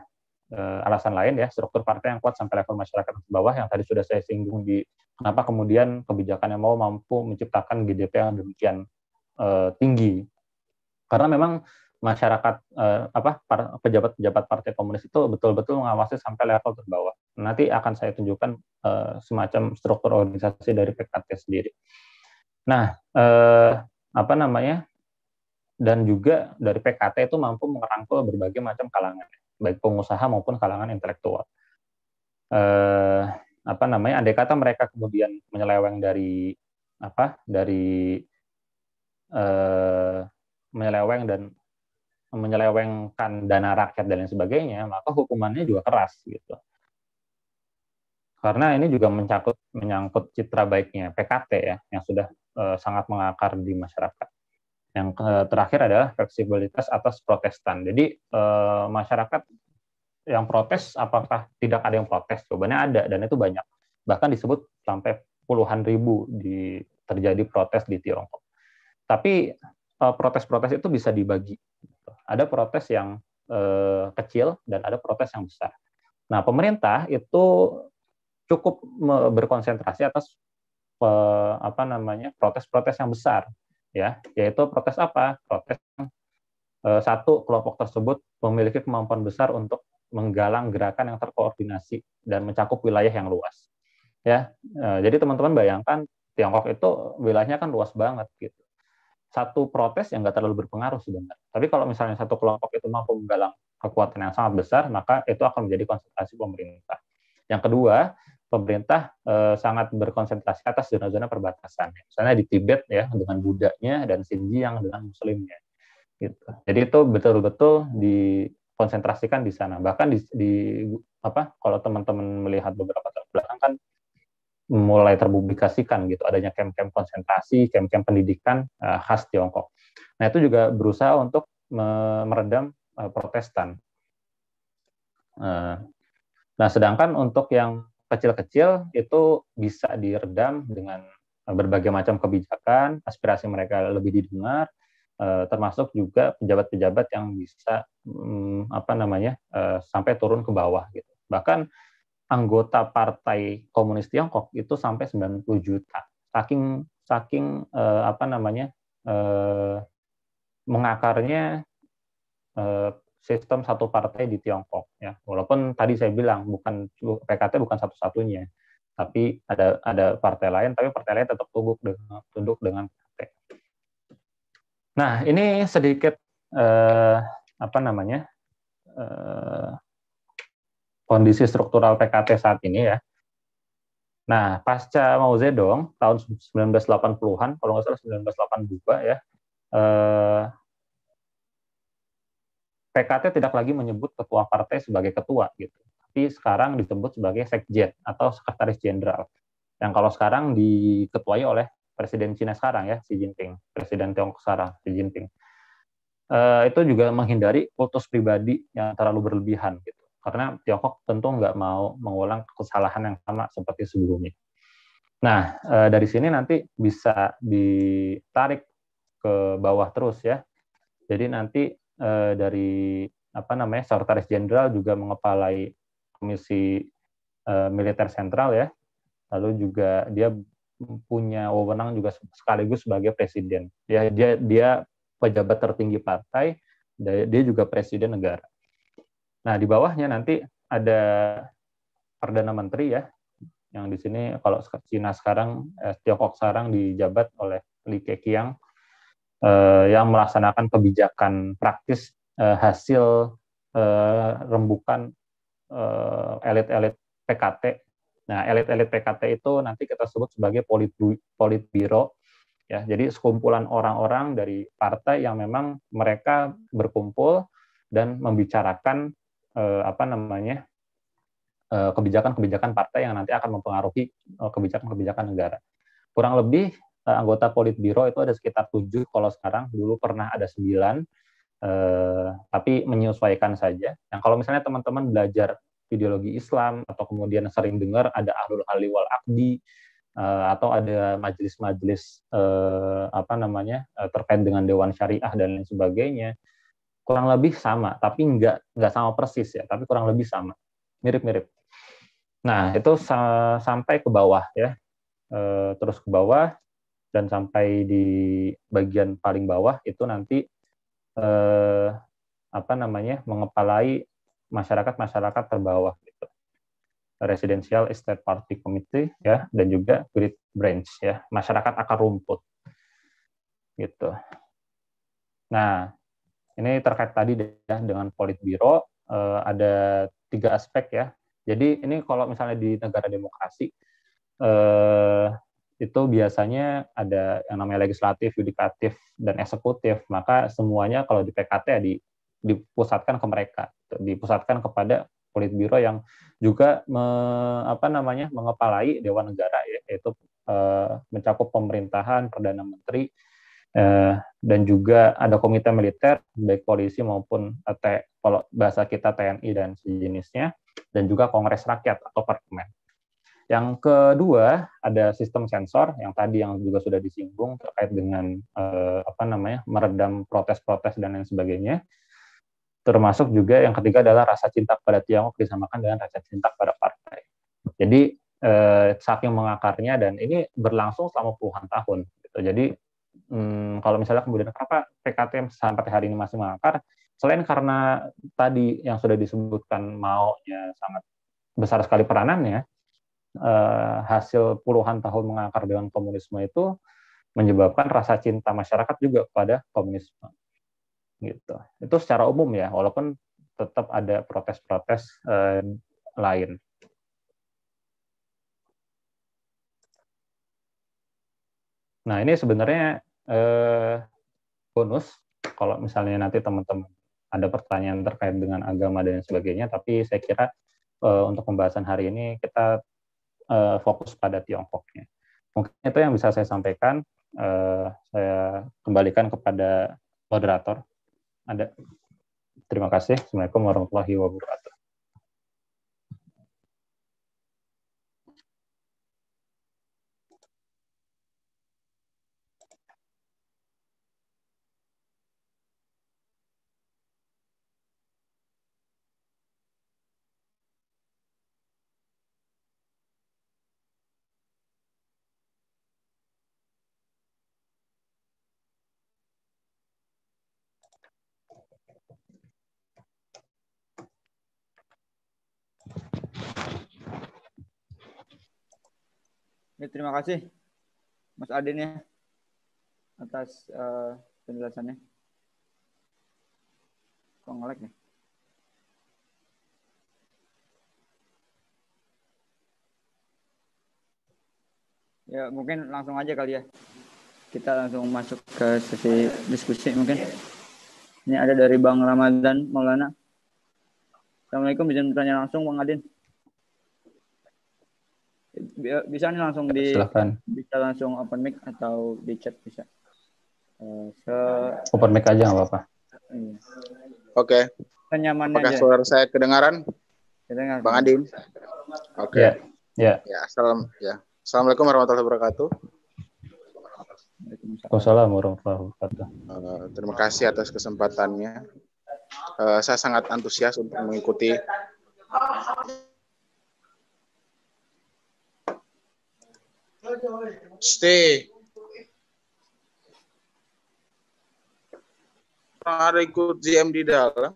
Eh, alasan lain ya struktur partai yang kuat sampai level masyarakat bawah yang tadi sudah saya singgung di kenapa kemudian kebijakan yang mau mampu menciptakan GDP yang demikian uh, tinggi karena memang masyarakat eh, apa pejabat-pejabat partai komunis itu betul-betul mengawasi sampai level terbawah. Nanti akan saya tunjukkan eh, semacam struktur organisasi dari PKT sendiri. Nah, eh, apa namanya? Dan juga dari PKT itu mampu merangkul berbagai macam kalangan baik pengusaha maupun kalangan intelektual. Eh, apa namanya? Andai kata mereka kemudian menyeleweng dari apa? Dari eh, menyeleweng dan menyelewengkan dana rakyat dan lain sebagainya, maka hukumannya juga keras gitu. Karena ini juga mencakup menyangkut citra baiknya PKT ya yang sudah eh, sangat mengakar di masyarakat. Yang eh, terakhir adalah fleksibilitas atas protestan. Jadi eh, masyarakat yang protes, apakah tidak ada yang protes? Jawabannya ada, dan itu banyak. Bahkan disebut sampai puluhan ribu di terjadi protes di Tiongkok. Tapi protes eh, protes-protes itu bisa dibagi. Ada protes yang eh, kecil dan ada protes yang besar. Nah, pemerintah itu cukup berkonsentrasi atas eh, apa namanya protes-protes yang besar ya yaitu protes apa protes eh, satu kelompok tersebut memiliki kemampuan besar untuk menggalang gerakan yang terkoordinasi dan mencakup wilayah yang luas ya eh, jadi teman-teman bayangkan Tiongkok itu wilayahnya kan luas banget gitu satu protes yang nggak terlalu berpengaruh sebenarnya tapi kalau misalnya satu kelompok itu mampu menggalang kekuatan yang sangat besar maka itu akan menjadi konsentrasi pemerintah yang kedua pemerintah eh, sangat berkonsentrasi atas zona-zona perbatasan. Misalnya di Tibet ya dengan budanya dan Xinjiang dengan muslimnya. Gitu. Jadi itu betul-betul dikonsentrasikan di sana. Bahkan di, di apa kalau teman-teman melihat beberapa tahun belakang kan mulai terpublikasikan gitu adanya kem-kem konsentrasi, kem-kem pendidikan uh, khas Tiongkok. Nah, itu juga berusaha untuk meredam uh, Protestan. Uh, nah, sedangkan untuk yang kecil-kecil itu bisa diredam dengan eh, berbagai macam kebijakan, aspirasi mereka lebih didengar, eh, termasuk juga pejabat-pejabat yang bisa mm, apa namanya eh, sampai turun ke bawah gitu. Bahkan anggota Partai Komunis Tiongkok itu sampai 90 juta. Saking saking apa namanya mengakarnya sistem satu partai di Tiongkok ya walaupun tadi saya bilang bukan PKT bukan satu-satunya tapi ada ada partai lain tapi partai lain tetap tunduk dengan tunduk dengan PKT nah ini sedikit eh, apa namanya eh, kondisi struktural PKT saat ini ya Nah, pasca Mao Zedong tahun 1980-an, kalau nggak salah 1982 ya, eh, PKT tidak lagi menyebut ketua partai sebagai ketua gitu, tapi sekarang disebut sebagai sekjen atau sekretaris jenderal. Yang kalau sekarang diketuai oleh presiden Cina sekarang ya, Xi Jinping, presiden Tiongkok sekarang, Xi Jinping. Uh, itu juga menghindari kultus pribadi yang terlalu berlebihan gitu, karena Tiongkok tentu nggak mau mengulang kesalahan yang sama seperti sebelumnya. Nah, uh, dari sini nanti bisa ditarik ke bawah terus ya. Jadi nanti eh, dari apa namanya Sekretaris Jenderal juga mengepalai Komisi eh, Militer Sentral ya. Lalu juga dia punya wewenang juga sekaligus sebagai presiden. ya dia dia pejabat tertinggi partai, dia juga presiden negara. Nah, di bawahnya nanti ada perdana menteri ya yang di sini kalau Cina sekarang eh, Tiongkok sekarang dijabat oleh Li Keqiang eh, yang melaksanakan kebijakan praktis eh, hasil eh, rembukan eh, elit-elit PKT. Nah, elit-elit PKT itu nanti kita sebut sebagai politbiro. Ya, jadi sekumpulan orang-orang dari partai yang memang mereka berkumpul dan membicarakan eh, apa namanya eh, kebijakan-kebijakan partai yang nanti akan mempengaruhi kebijakan-kebijakan negara. Kurang lebih Eh, anggota Politbiro itu ada sekitar tujuh kalau sekarang dulu pernah ada sembilan eh, tapi menyesuaikan saja. Yang kalau misalnya teman-teman belajar ideologi Islam atau kemudian sering dengar ada Ahlul Hali wal Akdi eh, atau ada majelis-majelis eh, apa namanya eh, terkait dengan Dewan Syariah dan lain sebagainya kurang lebih sama, tapi nggak nggak sama persis ya, tapi kurang lebih sama, mirip-mirip. Nah itu sa sampai ke bawah ya, e, terus ke bawah dan sampai di bagian paling bawah itu nanti eh, apa namanya mengepalai masyarakat-masyarakat terbawah gitu. Residential Estate Party Committee ya dan juga Grid Branch ya, masyarakat akar rumput. Gitu. Nah, ini terkait tadi ya, dengan Politbiro eh, ada tiga aspek ya. Jadi ini kalau misalnya di negara demokrasi eh, itu biasanya ada yang namanya legislatif, yudikatif, dan eksekutif. Maka semuanya kalau di PKT ya dipusatkan ke mereka, dipusatkan kepada Politbiro yang juga me, apa namanya mengepalai Dewan Negara ya, yaitu e, mencakup pemerintahan, perdana menteri, e, dan juga ada komite militer baik polisi maupun eh, kalau bahasa kita TNI dan sejenisnya, dan juga Kongres Rakyat atau Parlemen. Yang kedua ada sistem sensor yang tadi yang juga sudah disinggung terkait dengan eh, apa namanya meredam protes-protes dan lain sebagainya. Termasuk juga yang ketiga adalah rasa cinta pada Tiongkok disamakan dengan rasa cinta pada partai. Jadi eh, saking mengakarnya dan ini berlangsung selama puluhan tahun. Gitu. Jadi hmm, kalau misalnya kemudian kenapa PKT sampai hari ini masih mengakar? Selain karena tadi yang sudah disebutkan maunya sangat besar sekali peranannya, uh, hasil puluhan tahun mengakar dengan komunisme itu menyebabkan rasa cinta masyarakat juga kepada komunisme. Gitu. Itu secara umum ya, walaupun tetap ada protes-protes uh, lain. Nah, ini sebenarnya uh, bonus kalau misalnya nanti teman-teman ada pertanyaan terkait dengan agama dan sebagainya, tapi saya kira uh, untuk pembahasan hari ini kita uh, fokus pada Tiongkoknya. Mungkin itu yang bisa saya sampaikan. Uh, saya kembalikan kepada moderator. Ada. Terima kasih. Assalamualaikum warahmatullahi wabarakatuh. terima kasih Mas Adin ya atas uh, penjelasannya. Kok ngelek nih? Ya? ya mungkin langsung aja kali ya. Kita langsung masuk ke sesi diskusi mungkin. Ini ada dari Bang Ramadan Maulana. Assalamualaikum, bisa bertanya langsung Bang Adin bisa nih langsung di Silahkan. bisa langsung open mic atau di chat bisa eh, open mic aja nggak apa-apa iya. oke okay. nyaman apakah aja. suara saya kedengaran Kedengar. bang Adin oke okay. ya yeah. yeah. ya salam ya assalamualaikum warahmatullahi wabarakatuh Wassalamualaikum warahmatullahi wabarakatuh. Uh, terima kasih atas kesempatannya. Uh, saya sangat antusias untuk mengikuti Stay. Mari ikut GM di dalam.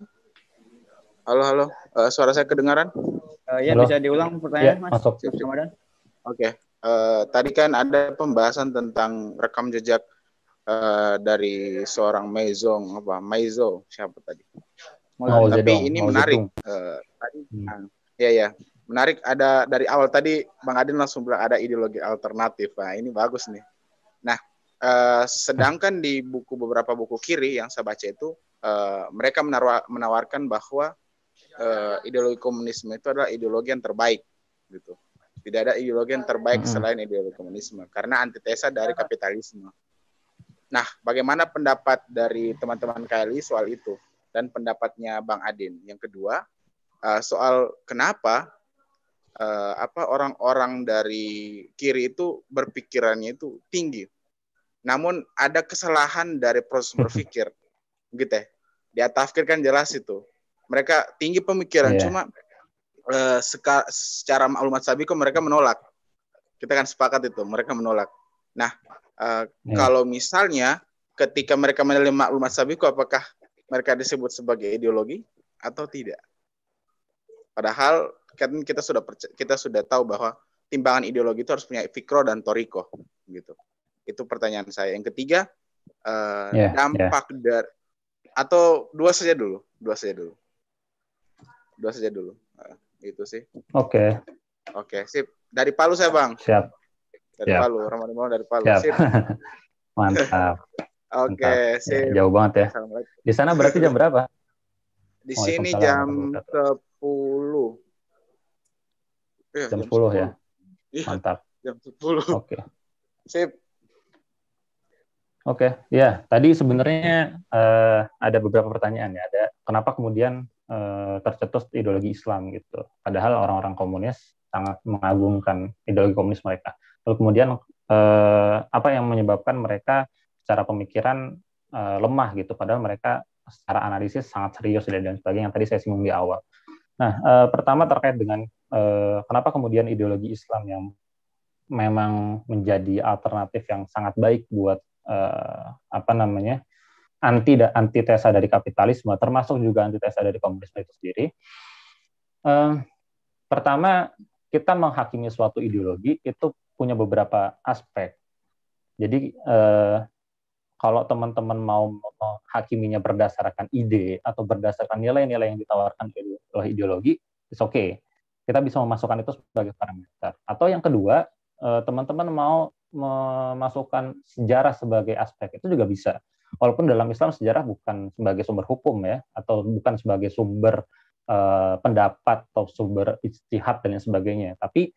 Halo, halo. Uh, suara saya kedengaran? Uh, ya, halo. bisa diulang pertanyaan, ya, Mas. Masuk. Oke. Okay. Uh, eh, tadi kan ada pembahasan tentang rekam jejak uh, dari seorang Meizong apa Maizo, siapa tadi? Mau tapi jadong, ini menarik. Uh, tadi, hmm. uh, ya ya. Menarik ada dari awal tadi Bang Adin langsung bilang ada ideologi alternatif. Nah, ini bagus nih. Nah, eh, sedangkan di buku beberapa buku kiri yang saya baca itu eh, mereka menawar, menawarkan bahwa eh, ideologi komunisme itu adalah ideologi yang terbaik gitu. Tidak ada ideologi yang terbaik hmm. selain ideologi komunisme karena antitesa dari kapitalisme. Nah, bagaimana pendapat dari teman-teman KLI soal itu dan pendapatnya Bang Adin? Yang kedua, eh, soal kenapa uh, apa orang-orang dari kiri itu berpikirannya itu tinggi. Namun ada kesalahan dari proses [laughs] berpikir. gitu ya. Dia tafkir kan jelas itu. Mereka tinggi pemikiran yeah. cuma uh, secara maklumat kok mereka menolak. Kita kan sepakat itu, mereka menolak. Nah, uh, eh, yeah. kalau misalnya ketika mereka menerima maklumat kok apakah mereka disebut sebagai ideologi atau tidak? Padahal kan kita sudah kita sudah tahu bahwa timbangan ideologi itu harus punya fikro dan toriko gitu. Itu pertanyaan saya. Yang ketiga uh, eh, yeah, dampak yeah. dari atau dua saja dulu, dua saja dulu, dua saja dulu. Uh, itu sih. Oke. Okay. Oke, okay, sip. Dari Palu saya bang. Siap. Dari Siap. Palu, ramadhan mau dari Palu. Siap. Sip. [laughs] Mantap. Oke, okay, ya, sip. jauh banget ya. Di sana berarti jam berapa? Di sini jam sepuluh Iya, jam, jam 10, 10 ya. Iya, Mantap. Jam 10. Oke. Okay. Sip. Oke, okay. ya tadi sebenarnya uh, ada beberapa pertanyaan ya. Ada kenapa kemudian uh, tercetus ideologi Islam gitu? Padahal orang-orang komunis sangat mengagungkan ideologi komunis mereka. Lalu kemudian uh, apa yang menyebabkan mereka secara pemikiran uh, lemah gitu? Padahal mereka secara analisis sangat serius dan sebagainya yang tadi saya singgung di awal. Nah, uh, pertama terkait dengan eh, kenapa kemudian ideologi Islam yang memang menjadi alternatif yang sangat baik buat eh, apa namanya anti anti antitesa dari kapitalisme termasuk juga anti antitesa dari komunisme itu sendiri eh, pertama kita menghakimi suatu ideologi itu punya beberapa aspek jadi eh, kalau teman-teman mau menghakiminya berdasarkan ide atau berdasarkan nilai-nilai yang ditawarkan oleh ideologi, oke. okay kita bisa memasukkan itu sebagai parameter. Atau yang kedua, eh, teman-teman mau memasukkan sejarah sebagai aspek itu juga bisa. Walaupun dalam Islam sejarah bukan sebagai sumber hukum ya, atau bukan sebagai sumber eh, pendapat atau sumber istihad dan lain sebagainya. Tapi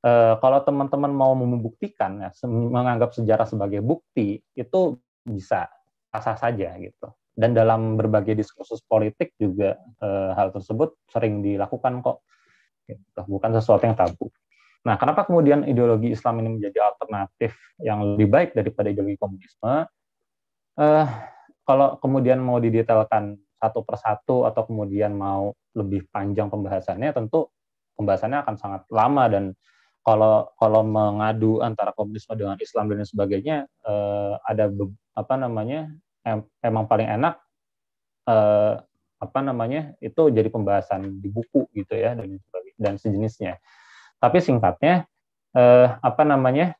eh, kalau teman-teman mau membuktikan, ya, menganggap sejarah sebagai bukti itu bisa asal saja gitu. Dan dalam berbagai diskursus politik juga eh, hal tersebut sering dilakukan kok Gitu. bukan sesuatu yang tabu. Nah, kenapa kemudian ideologi Islam ini menjadi alternatif yang lebih baik daripada ideologi komunisme? Eh, kalau kemudian mau didetailkan satu persatu atau kemudian mau lebih panjang pembahasannya, tentu pembahasannya akan sangat lama dan kalau kalau mengadu antara komunisme dengan Islam dan sebagainya, eh, ada apa namanya em, emang paling enak eh, apa namanya itu jadi pembahasan di buku gitu ya dan dan sejenisnya. Tapi singkatnya, eh, apa namanya?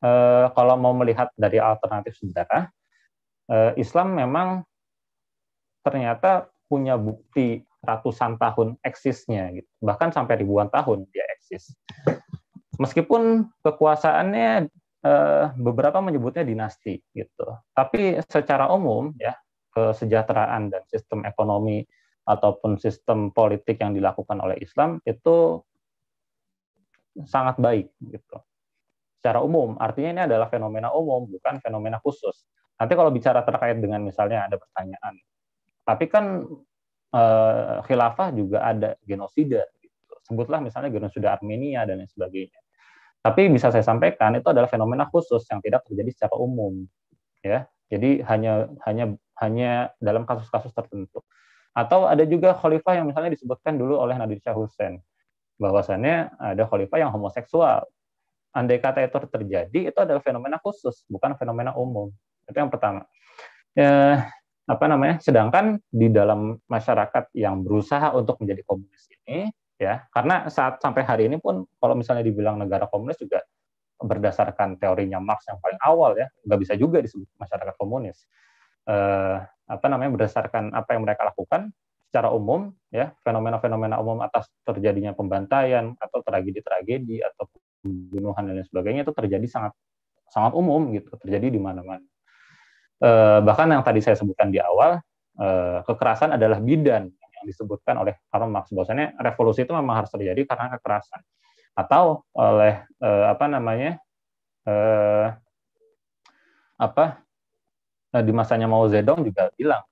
Eh, kalau mau melihat dari alternatif sejarah, eh, Islam memang ternyata punya bukti ratusan tahun eksisnya, gitu. bahkan sampai ribuan tahun dia eksis. Meskipun kekuasaannya eh, beberapa menyebutnya dinasti, gitu. Tapi secara umum ya kesejahteraan dan sistem ekonomi ataupun sistem politik yang dilakukan oleh Islam itu sangat baik gitu. Secara umum, artinya ini adalah fenomena umum, bukan fenomena khusus. Nanti kalau bicara terkait dengan misalnya ada pertanyaan, tapi kan eh, khilafah juga ada genosida, gitu. sebutlah misalnya genosida Armenia dan lain sebagainya. Tapi bisa saya sampaikan itu adalah fenomena khusus yang tidak terjadi secara umum, ya. Jadi hanya hanya hanya dalam kasus-kasus tertentu. Atau ada juga khalifah yang misalnya disebutkan dulu oleh Nadir Shah Hussein, bahwasannya ada khalifah yang homoseksual. Andai kata itu terjadi, itu adalah fenomena khusus, bukan fenomena umum. Itu yang pertama. Ya, apa namanya? Sedangkan di dalam masyarakat yang berusaha untuk menjadi komunis ini, ya, karena saat sampai hari ini pun, kalau misalnya dibilang negara komunis juga berdasarkan teorinya Marx yang paling awal ya, nggak bisa juga disebut masyarakat komunis eh, apa namanya berdasarkan apa yang mereka lakukan secara umum ya fenomena-fenomena umum atas terjadinya pembantaian atau tragedi-tragedi atau pembunuhan dan lain sebagainya itu terjadi sangat sangat umum gitu terjadi di mana-mana eh, bahkan yang tadi saya sebutkan di awal eh, kekerasan adalah bidan yang disebutkan oleh Karl Marx bahwasanya revolusi itu memang harus terjadi karena kekerasan atau oleh eh, apa namanya eh, apa Nah, di masanya Mao Zedong juga bilang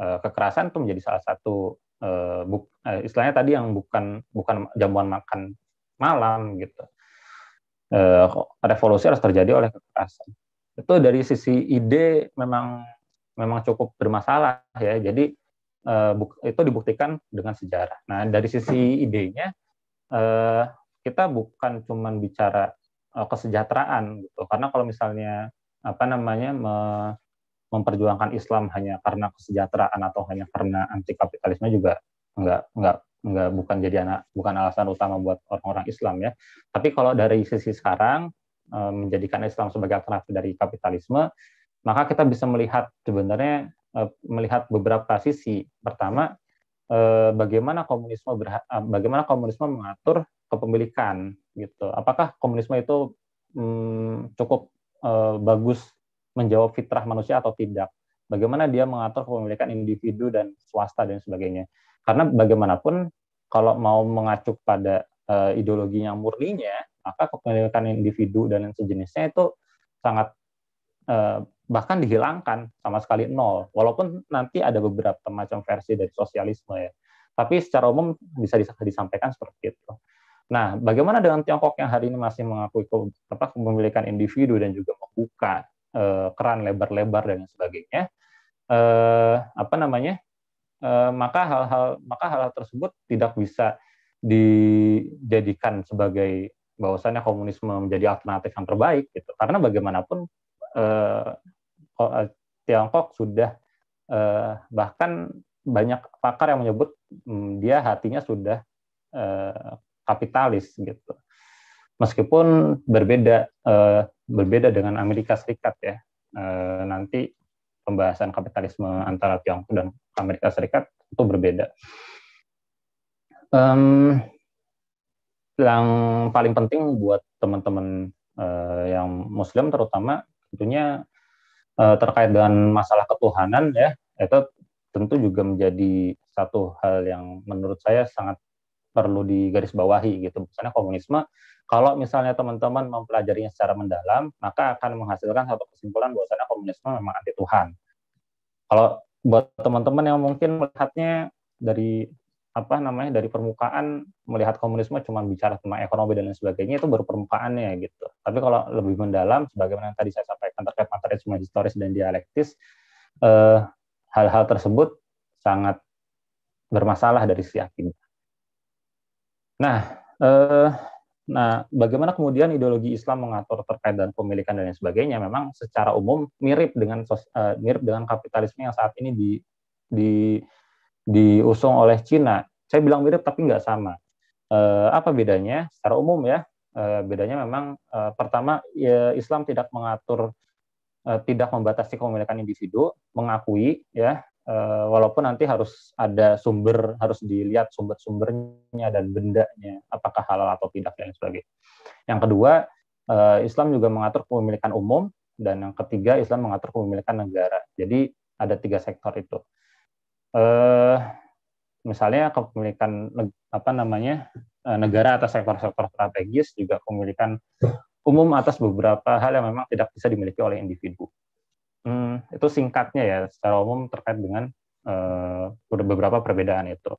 eh, kekerasan itu menjadi salah satu eh, istilahnya tadi yang bukan bukan jamuan makan malam gitu. revolusi harus terjadi oleh kekerasan. Itu dari sisi ide memang memang cukup bermasalah ya. Jadi itu dibuktikan dengan sejarah. Nah dari sisi idenya kita bukan cuma bicara kesejahteraan gitu. Karena kalau misalnya apa namanya me, memperjuangkan Islam hanya karena kesejahteraan atau hanya karena anti kapitalisme juga enggak enggak enggak bukan jadi anak bukan alasan utama buat orang-orang Islam ya. Tapi kalau dari sisi sekarang eh, menjadikan Islam sebagai alternatif dari kapitalisme, maka kita bisa melihat sebenarnya eh, melihat beberapa sisi. Pertama, eh, bagaimana komunisme bagaimana komunisme mengatur kepemilikan gitu. Apakah komunisme itu hmm, cukup bagus menjawab fitrah manusia atau tidak. Bagaimana dia mengatur kepemilikan individu dan swasta dan sebagainya. Karena bagaimanapun kalau mau mengacu pada uh, eh, yang murninya, maka kepemilikan individu dan sejenisnya itu sangat uh, bahkan dihilangkan sama sekali nol. Walaupun nanti ada beberapa macam versi dari sosialisme ya. Tapi secara umum bisa disampaikan seperti itu. Nah, bagaimana dengan Tiongkok yang hari ini masih mengakui kepemilikan individu dan juga membuka Eh, keran lebar-lebar dan sebagainya eh, apa namanya eh, maka hal-hal maka hal-hal tersebut tidak bisa dijadikan sebagai bahwasannya komunisme menjadi alternatif yang terbaik gitu karena bagaimanapun Tiongkok sudah bahkan banyak pakar yang menyebut hmm, dia hatinya sudah kapitalis gitu meskipun berbeda uh, berbeda dengan Amerika Serikat ya uh, nanti pembahasan kapitalisme antara Tiongkok dan Amerika Serikat itu berbeda. Um, yang paling penting buat teman-teman uh, yang Muslim terutama tentunya uh, terkait dengan masalah ketuhanan ya itu tentu juga menjadi satu hal yang menurut saya sangat perlu digarisbawahi gitu. misalnya komunisme kalau misalnya teman-teman mempelajarinya secara mendalam, maka akan menghasilkan satu kesimpulan bahwa bahwasanya komunisme memang anti Tuhan. Kalau buat teman-teman yang mungkin melihatnya dari apa namanya dari permukaan melihat komunisme cuma bicara tentang ekonomi dan lain sebagainya itu baru permukaannya gitu. Tapi kalau lebih mendalam, sebagaimana yang tadi saya sampaikan terkait materialisme historis dan dialektis, eh, hal-hal eh, tersebut sangat bermasalah dari si akidah. Nah, eh, Nah, bagaimana kemudian ideologi Islam mengatur terkait dengan pemilikan dan lain sebagainya? Memang secara umum mirip dengan eh, mirip dengan kapitalisme yang saat ini di di diusung oleh Cina. Saya bilang mirip tapi nggak sama. Eh, apa bedanya? Secara umum ya, eh, bedanya memang eh, pertama ya, Islam tidak mengatur eh, tidak membatasi kepemilikan individu, mengakui ya uh, walaupun nanti harus ada sumber, harus dilihat sumber-sumbernya dan bendanya, apakah halal atau tidak dan sebagainya. Yang kedua, uh, Islam juga mengatur kepemilikan umum dan yang ketiga Islam mengatur kepemilikan negara. Jadi ada tiga sektor itu. Uh, misalnya kepemilikan apa namanya negara atas sektor-sektor strategis juga kepemilikan umum atas beberapa hal yang memang tidak bisa dimiliki oleh individu. Hmm, itu singkatnya ya, secara umum terkait dengan uh, beberapa perbedaan itu.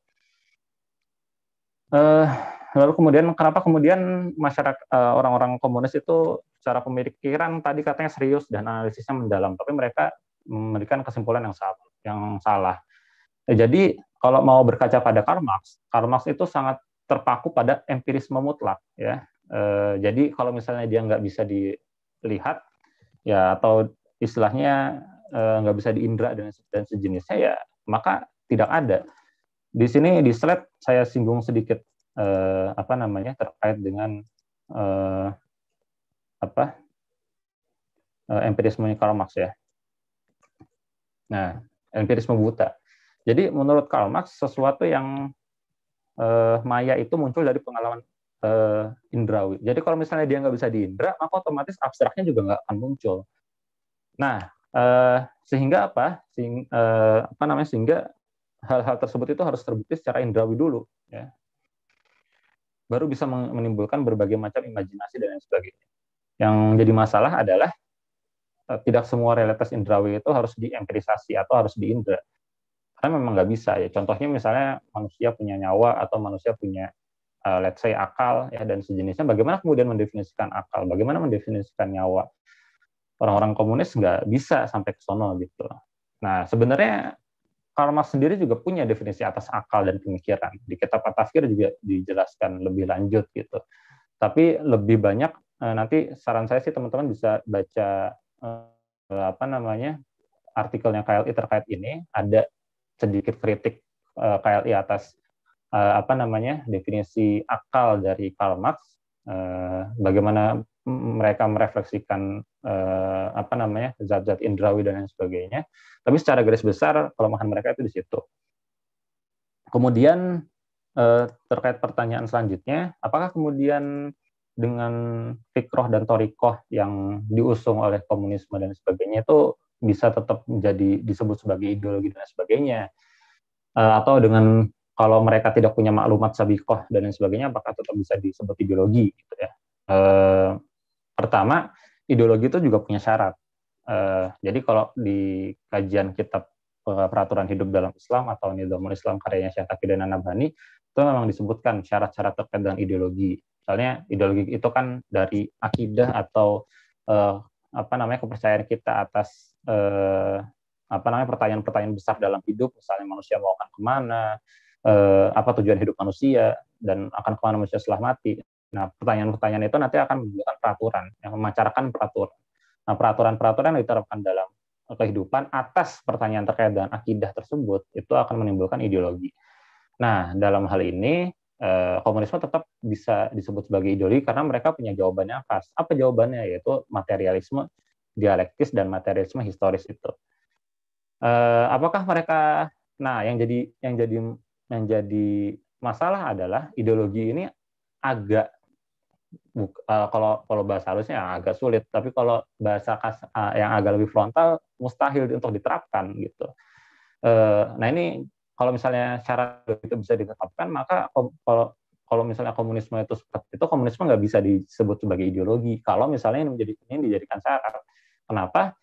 Uh, lalu kemudian kenapa kemudian masyarakat uh, eh, orang-orang komunis itu secara pemikiran tadi katanya serius dan analisisnya mendalam, tapi mereka memberikan kesimpulan yang salah. Yang salah. Jadi kalau mau berkaca pada Karl Marx, Karl Marx itu sangat terpaku pada empirisme mutlak ya. Uh, jadi kalau misalnya dia nggak bisa dilihat ya atau istilahnya eh, nggak bisa diindra dan, dan sejenisnya ya maka tidak ada. Di sini di slide saya singgung sedikit e, apa namanya terkait dengan e, apa e, empirismenya Karl Marx ya. Nah, empirisme buta. Jadi menurut Karl Marx sesuatu yang e, maya itu muncul dari pengalaman indrawi. Jadi kalau misalnya dia nggak bisa diindra, maka otomatis abstraknya juga nggak akan muncul. Nah, eh, sehingga apa? Sehing, eh, apa namanya? Sehingga hal-hal tersebut itu harus terbukti secara indrawi dulu, ya. Baru bisa menimbulkan berbagai macam imajinasi dan lain sebagainya. Yang jadi masalah adalah eh, tidak semua realitas indrawi itu harus diempirisasi atau harus diindra. Karena memang nggak bisa ya. Contohnya misalnya manusia punya nyawa atau manusia punya eh, let's say akal ya dan sejenisnya. Bagaimana kemudian mendefinisikan akal? Bagaimana mendefinisikan nyawa? orang-orang komunis nggak bisa sampai ke sana, gitu. Nah, sebenarnya Karl Marx sendiri juga punya definisi atas akal dan pemikiran. Di kitab Atafkir juga dijelaskan lebih lanjut gitu. Tapi lebih banyak eh, nanti saran saya sih teman-teman bisa baca eh, apa namanya artikelnya KLI terkait ini ada sedikit kritik eh, KLI atas apa namanya definisi akal dari Karl Marx bagaimana mereka merefleksikan eh, apa namanya zat-zat indrawi dan lain sebagainya. Tapi secara garis besar kelemahan mereka itu di situ. Kemudian eh, terkait pertanyaan selanjutnya, apakah kemudian dengan fikroh dan torikoh yang diusung oleh komunisme dan sebagainya itu bisa tetap menjadi disebut sebagai ideologi dan sebagainya? Eh, atau dengan kalau mereka tidak punya maklumat sabikoh dan lain sebagainya, apakah tetap bisa disebut ideologi gitu ya? Uh, Pertama, ideologi itu juga punya syarat. Uh, jadi kalau di kajian kitab eh, peraturan hidup dalam Islam atau Nidhamul Islam karyanya Syekh Taqiyuddin Nabhani itu memang disebutkan syarat-syarat terkait dengan ideologi. Misalnya ideologi itu kan dari akidah atau uh, apa namanya kepercayaan kita atas eh, apa namanya pertanyaan-pertanyaan besar dalam hidup misalnya manusia mau akan kemana eh, apa tujuan hidup manusia dan akan kemana manusia setelah mati Nah, pertanyaan-pertanyaan itu nanti akan membutuhkan peraturan, yang memancarkan peraturan. Nah, peraturan-peraturan yang diterapkan dalam kehidupan atas pertanyaan terkait dengan akidah tersebut itu akan menimbulkan ideologi. Nah, dalam hal ini eh, komunisme tetap bisa disebut sebagai ideologi karena mereka punya jawabannya khas. Apa jawabannya? Yaitu materialisme dialektis dan materialisme historis itu. Eh, apakah mereka? Nah, yang jadi yang jadi yang jadi masalah adalah ideologi ini agak Buk, uh, eh, kalau kalau bahasa halusnya agak sulit, tapi kalau bahasa kas, uh, eh, yang agak lebih frontal mustahil untuk diterapkan gitu. Uh, nah ini kalau misalnya syarat itu bisa ditetapkan, maka kalau kalau misalnya komunisme itu seperti itu, komunisme nggak bisa disebut sebagai ideologi. Kalau misalnya ini menjadi ini dijadikan syarat, kenapa?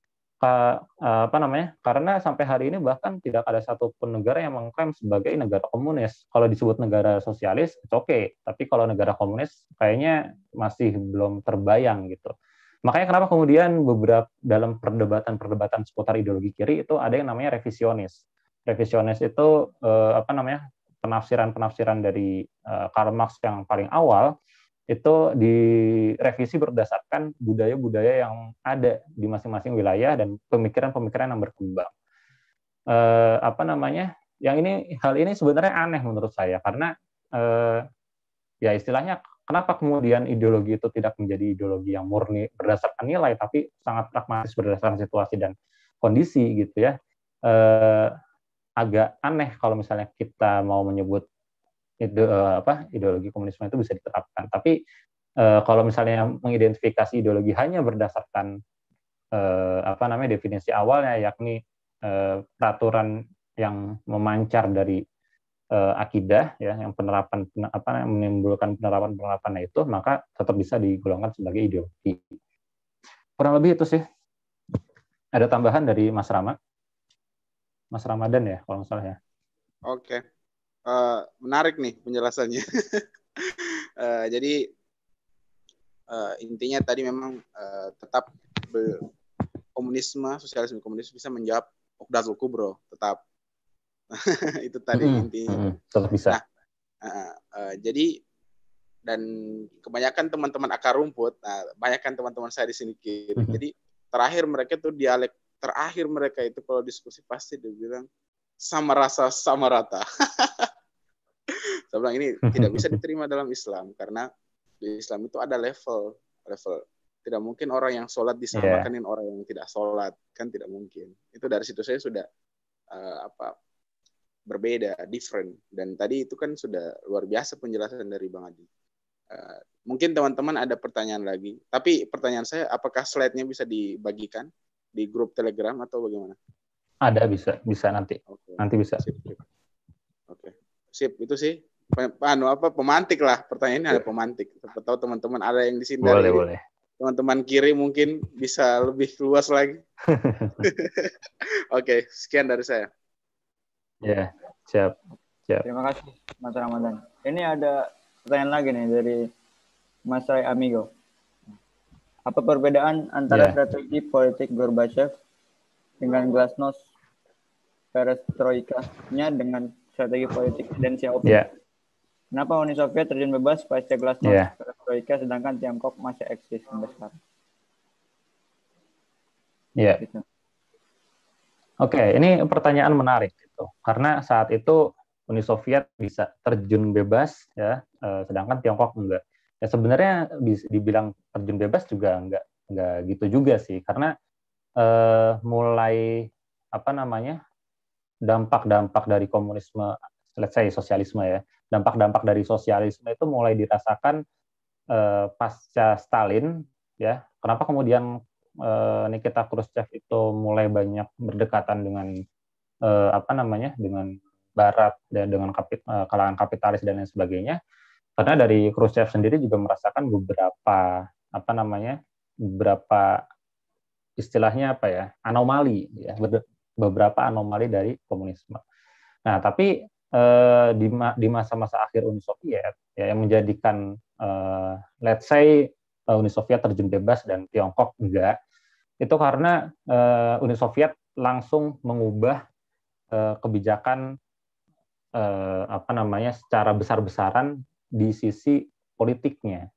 Eh, apa namanya? Karena sampai hari ini bahkan tidak ada satupun negara yang mengklaim sebagai negara komunis. Kalau disebut negara sosialis, itu oke. Okay. Tapi kalau negara komunis, kayaknya masih belum terbayang gitu. Makanya kenapa kemudian beberapa dalam perdebatan-perdebatan seputar ideologi kiri itu ada yang namanya revisionis. Revisionis itu eh, apa namanya penafsiran-penafsiran dari eh, Karl Marx yang paling awal itu direvisi berdasarkan budaya-budaya yang ada di masing-masing wilayah dan pemikiran-pemikiran yang berkembang. Eh, apa namanya? Yang ini hal ini sebenarnya aneh menurut saya karena eh, ya istilahnya kenapa kemudian ideologi itu tidak menjadi ideologi yang murni berdasarkan nilai tapi sangat pragmatis berdasarkan situasi dan kondisi gitu ya. Eh, agak aneh kalau misalnya kita mau menyebut ide, eh, apa ideologi komunisme itu bisa diterapkan. Tapi eh, kalau misalnya mengidentifikasi ideologi hanya berdasarkan eh, apa namanya definisi awalnya yakni peraturan yang memancar dari akidah ya yang penerapan apa menimbulkan penerapan penerapan itu maka tetap bisa digolongkan sebagai ideologi kurang lebih itu sih ada tambahan dari Mas Rama Mas Ramadan ya kalau nggak salah ya oke uh, menarik nih penjelasannya. uh, [laughs] jadi uh, intinya tadi memang uh, tetap komunisme, sosialisme komunis bisa menjawab Ukdazul Kubro, tetap. [laughs] itu tadi hmm, intinya. Hmm, tetap bisa. Nah, uh, uh, jadi dan kebanyakan teman-teman akar rumput, nah, banyakkan teman-teman saya di sini kiri. Hmm. Jadi terakhir mereka tuh dialek terakhir mereka itu kalau diskusi pasti dia bilang sama rasa sama rata. [laughs] saya bilang ini tidak bisa diterima dalam Islam karena di Islam itu ada level level tidak mungkin orang yang sholat disamakanin iya. yeah. orang yang tidak sholat kan tidak mungkin itu dari situ saya sudah uh, apa berbeda different dan tadi itu kan sudah luar biasa penjelasan dari bang Adi uh, mungkin teman-teman ada pertanyaan lagi tapi pertanyaan saya apakah slide-nya bisa dibagikan di grup telegram atau bagaimana ada bisa bisa nanti okay. nanti bisa oke okay. sip itu sih anu apa pemantik lah pertanyaannya iya. ada pemantik siapa tahu teman-teman ada yang di sini dari, teman-teman kiri mungkin bisa lebih luas lagi [laughs] oke okay, sekian dari saya ya yeah, siap siap terima kasih Mas Ramadan ini ada pertanyaan lagi nih dari Mas Ray Amigo apa perbedaan antara yeah. strategi politik Gorbachev dengan glasnost perestroika-nya dengan strategi politik dan Xiaoping? Yeah Kenapa Uni Soviet terjun bebas pasca glasnost yeah. Perestroika iya. sedangkan Tiongkok masih eksis sampai sekarang? Iya. Yeah. Gitu. Oke, okay, ini pertanyaan menarik gitu. Karena saat itu Uni Soviet bisa terjun bebas ya, eh, sedangkan Tiongkok enggak. Ya sebenarnya bisa dibilang terjun bebas juga enggak enggak gitu juga sih karena eh, mulai apa namanya? dampak-dampak dari komunisme let's say sosialisme ya dampak-dampak dari sosialisme itu mulai dirasakan eh, pasca Stalin ya kenapa kemudian eh, Nikita Khrushchev itu mulai banyak berdekatan dengan eh, apa namanya dengan Barat dan dengan kapit, eh, kalangan kapitalis dan lain sebagainya karena dari Khrushchev sendiri juga merasakan beberapa apa namanya beberapa istilahnya apa ya anomali ya beberapa anomali dari komunisme. Nah tapi uh, di ma di masa-masa akhir Uni Soviet ya yang menjadikan uh, let's say uh, Uni Soviet terjun bebas dan Tiongkok enggak itu karena uh, Uni Soviet langsung mengubah uh, kebijakan uh, apa namanya secara besar-besaran di sisi politiknya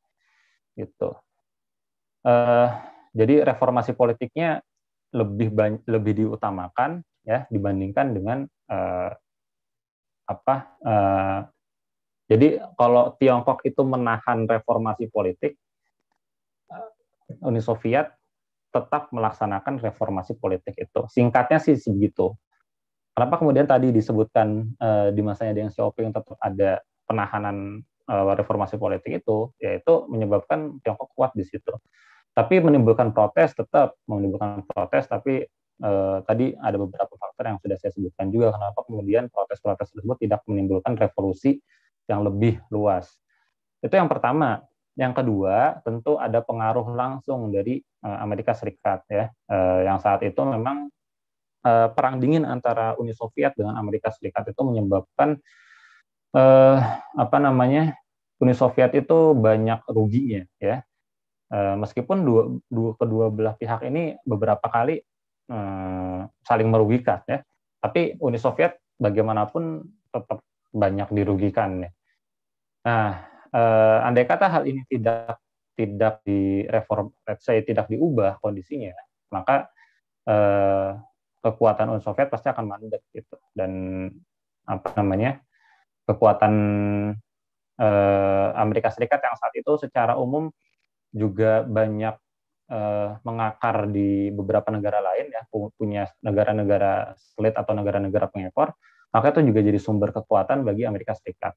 gitu. Uh, jadi reformasi politiknya lebih lebih diutamakan ya dibandingkan dengan uh, apa uh, jadi kalau Tiongkok itu menahan reformasi politik, eh, Uni Soviet tetap melaksanakan reformasi politik itu. Singkatnya sih begitu. Kenapa kemudian tadi disebutkan uh, di masanya Deng Xiaoping tetap ada penahanan uh, reformasi politik itu, yaitu menyebabkan Tiongkok kuat di situ. Tapi menimbulkan protes tetap, menimbulkan protes, tapi eh, tadi ada beberapa faktor yang sudah saya sebutkan juga kenapa kemudian protes-protes tersebut tidak menimbulkan revolusi yang lebih luas. Itu yang pertama. Yang kedua, tentu ada pengaruh langsung dari eh, Amerika Serikat ya, eh, yang saat itu memang eh, perang dingin antara Uni Soviet dengan Amerika Serikat itu menyebabkan eh, apa namanya Uni Soviet itu banyak ruginya ya. Eh, meskipun dua, dua kedua belah pihak ini beberapa kali Eh, saling merugikan ya. Tapi Uni Soviet bagaimanapun tetap banyak dirugikan ya. Nah, eh, andai kata hal ini tidak tidak direform, saya tidak diubah kondisinya, maka eh, kekuatan Uni Soviet pasti akan mandek gitu dan apa namanya kekuatan eh, Amerika Serikat yang saat itu secara umum juga banyak uh, mengakar di beberapa negara lain ya punya negara-negara satelit atau negara-negara pengekor maka itu juga jadi sumber kekuatan bagi Amerika Serikat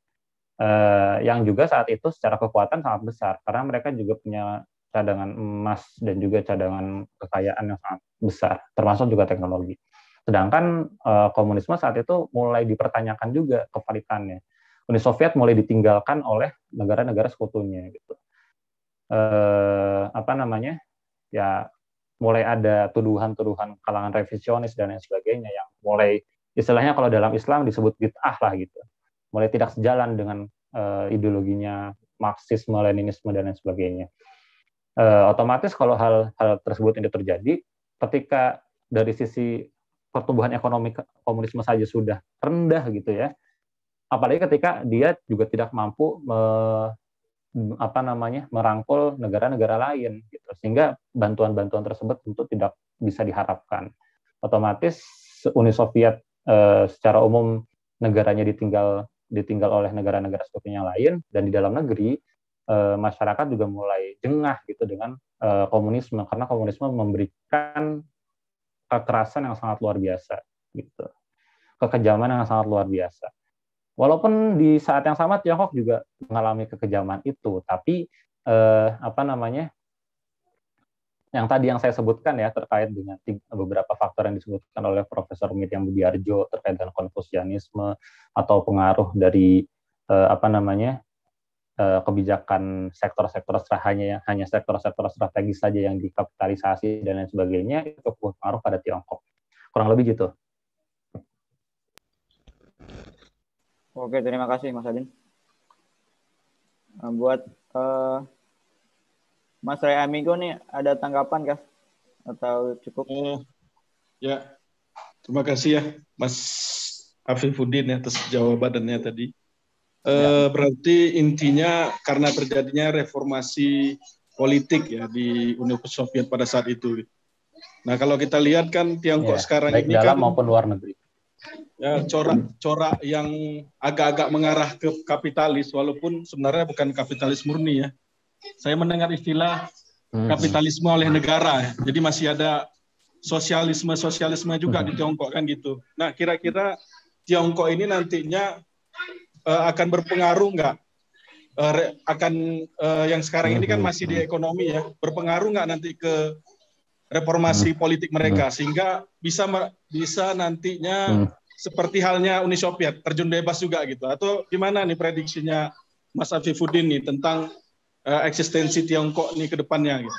uh, yang juga saat itu secara kekuatan sangat besar karena mereka juga punya cadangan emas dan juga cadangan kekayaan yang sangat besar termasuk juga teknologi sedangkan uh, komunisme saat itu mulai dipertanyakan juga kevalitannya Uni Soviet mulai ditinggalkan oleh negara-negara sekutunya gitu eh, apa namanya ya mulai ada tuduhan-tuduhan kalangan revisionis dan lain sebagainya yang mulai istilahnya kalau dalam Islam disebut bid'ah lah gitu. Mulai tidak sejalan dengan uh, ideologinya Marxisme, Leninisme dan lain sebagainya. Uh, otomatis kalau hal-hal tersebut ini terjadi, ketika dari sisi pertumbuhan ekonomi komunisme saja sudah rendah gitu ya, apalagi ketika dia juga tidak mampu me apa namanya merangkul negara-negara lain gitu sehingga bantuan-bantuan tersebut tentu tidak bisa diharapkan otomatis Uni Soviet e, secara umum negaranya ditinggal ditinggal oleh negara-negara seperti yang lain dan di dalam negeri e, masyarakat juga mulai jengah gitu dengan e, komunisme karena komunisme memberikan kekerasan yang sangat luar biasa gitu kekejaman yang sangat luar biasa Walaupun di saat yang sama Tiongkok juga mengalami kekejaman itu, tapi eh, apa namanya? Yang tadi yang saya sebutkan ya terkait dengan beberapa faktor yang disebutkan oleh Profesor Mit yang Budiarjo terkait dengan konfusianisme atau pengaruh dari eh, apa namanya? Eh, kebijakan sektor-sektor hanya hanya sektor-sektor strategis saja yang dikapitalisasi dan lain sebagainya itu berpengaruh pada Tiongkok kurang lebih gitu Oke, terima kasih Mas Adin. Nah, buat uh, Mas Ray Amigo nih ada tanggapan kah? Atau cukup? Uh, ya, terima kasih ya Mas Afifuddin ya atas jawabannya tadi. Uh, ya. Berarti intinya karena terjadinya reformasi politik ya di Uni Soviet pada saat itu. Nah kalau kita lihat kan Tiongkok ya, sekarang baik ini dalam kan, maupun luar negeri ya, corak-corak yang agak-agak mengarah ke kapitalis, walaupun sebenarnya bukan kapitalis murni ya. Saya mendengar istilah hmm. kapitalisme oleh negara, jadi masih ada sosialisme-sosialisme juga di Tiongkok kan gitu. Nah, kira-kira Tiongkok ini nantinya uh, akan berpengaruh nggak? Uh, akan uh, yang sekarang ini kan masih di ekonomi ya, berpengaruh nggak nanti ke reformasi hmm. politik mereka hmm. sehingga bisa bisa nantinya hmm. seperti halnya Uni Soviet terjun bebas juga gitu atau gimana nih prediksinya Mas Afifuddin nih tentang uh, eksistensi Tiongkok nih ke depannya gitu.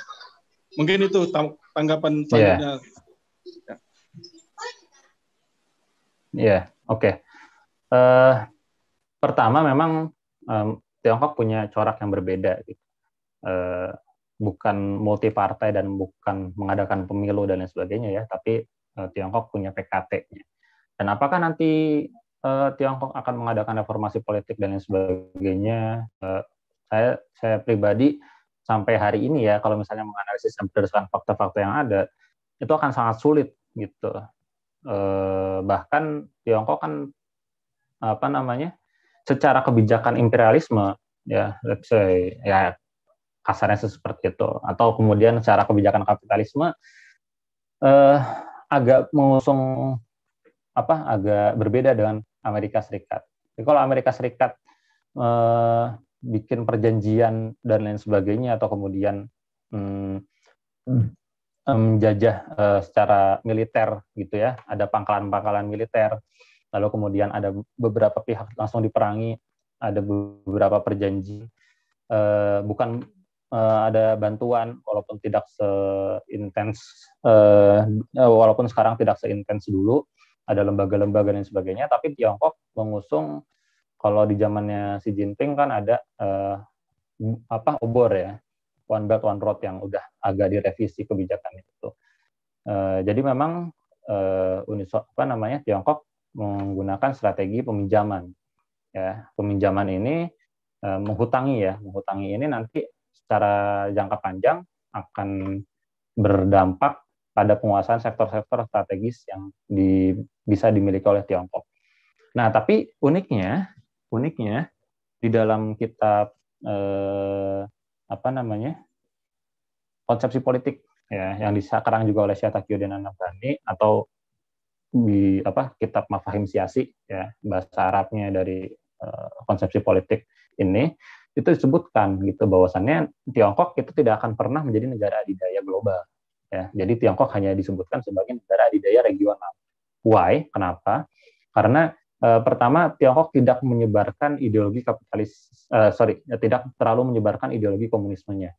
Mungkin itu tanggapan selanjutnya. Ya, yeah. oke. Okay. Uh, eh, pertama memang um, Tiongkok punya corak yang berbeda. Gitu. Uh, bukan multi partai dan bukan mengadakan pemilu dan lain sebagainya ya, tapi uh, Tiongkok punya PKT-nya. Dan apakah nanti uh, Tiongkok akan mengadakan reformasi politik dan lain sebagainya? Uh, saya saya pribadi sampai hari ini ya, kalau misalnya menganalisis berdasarkan fakta-fakta yang ada, itu akan sangat sulit gitu. Uh, bahkan Tiongkok kan apa namanya? secara kebijakan imperialisme ya, let's say ya kasarnya seperti itu atau kemudian secara kebijakan kapitalisme eh, agak mengusung apa agak berbeda dengan Amerika Serikat. Jadi kalau Amerika Serikat eh, bikin perjanjian dan lain sebagainya atau kemudian hmm, menjajah eh, secara militer gitu ya ada pangkalan-pangkalan militer lalu kemudian ada beberapa pihak langsung diperangi ada beberapa perjanjian uh, eh, bukan uh, ada bantuan walaupun tidak seintens uh, walaupun sekarang tidak seintens dulu ada lembaga-lembaga dan sebagainya tapi Tiongkok mengusung kalau di zamannya Xi Jinping kan ada uh, apa obor ya One Belt One Road yang udah agak direvisi kebijakan itu uh, jadi memang uh, Uni apa namanya Tiongkok menggunakan strategi peminjaman ya peminjaman ini menghutangi ya menghutangi ini nanti secara jangka panjang akan berdampak pada penguasaan sektor-sektor strategis yang di, bisa dimiliki oleh Tiongkok. Nah, tapi uniknya, uniknya di dalam kitab eh, apa namanya konsepsi politik ya yang disakarang juga oleh Syah Takio Anabani atau di apa kitab Mafahim Siasi ya bahasa Arabnya dari eh, konsepsi politik ini itu disebutkan gitu bahwasannya Tiongkok itu tidak akan pernah menjadi negara adidaya global. Ya, jadi Tiongkok hanya disebutkan sebagai negara adidaya regional. Why? Kenapa? Karena eh, pertama Tiongkok tidak menyebarkan ideologi kapitalis, eh, sorry, tidak terlalu menyebarkan ideologi komunismenya.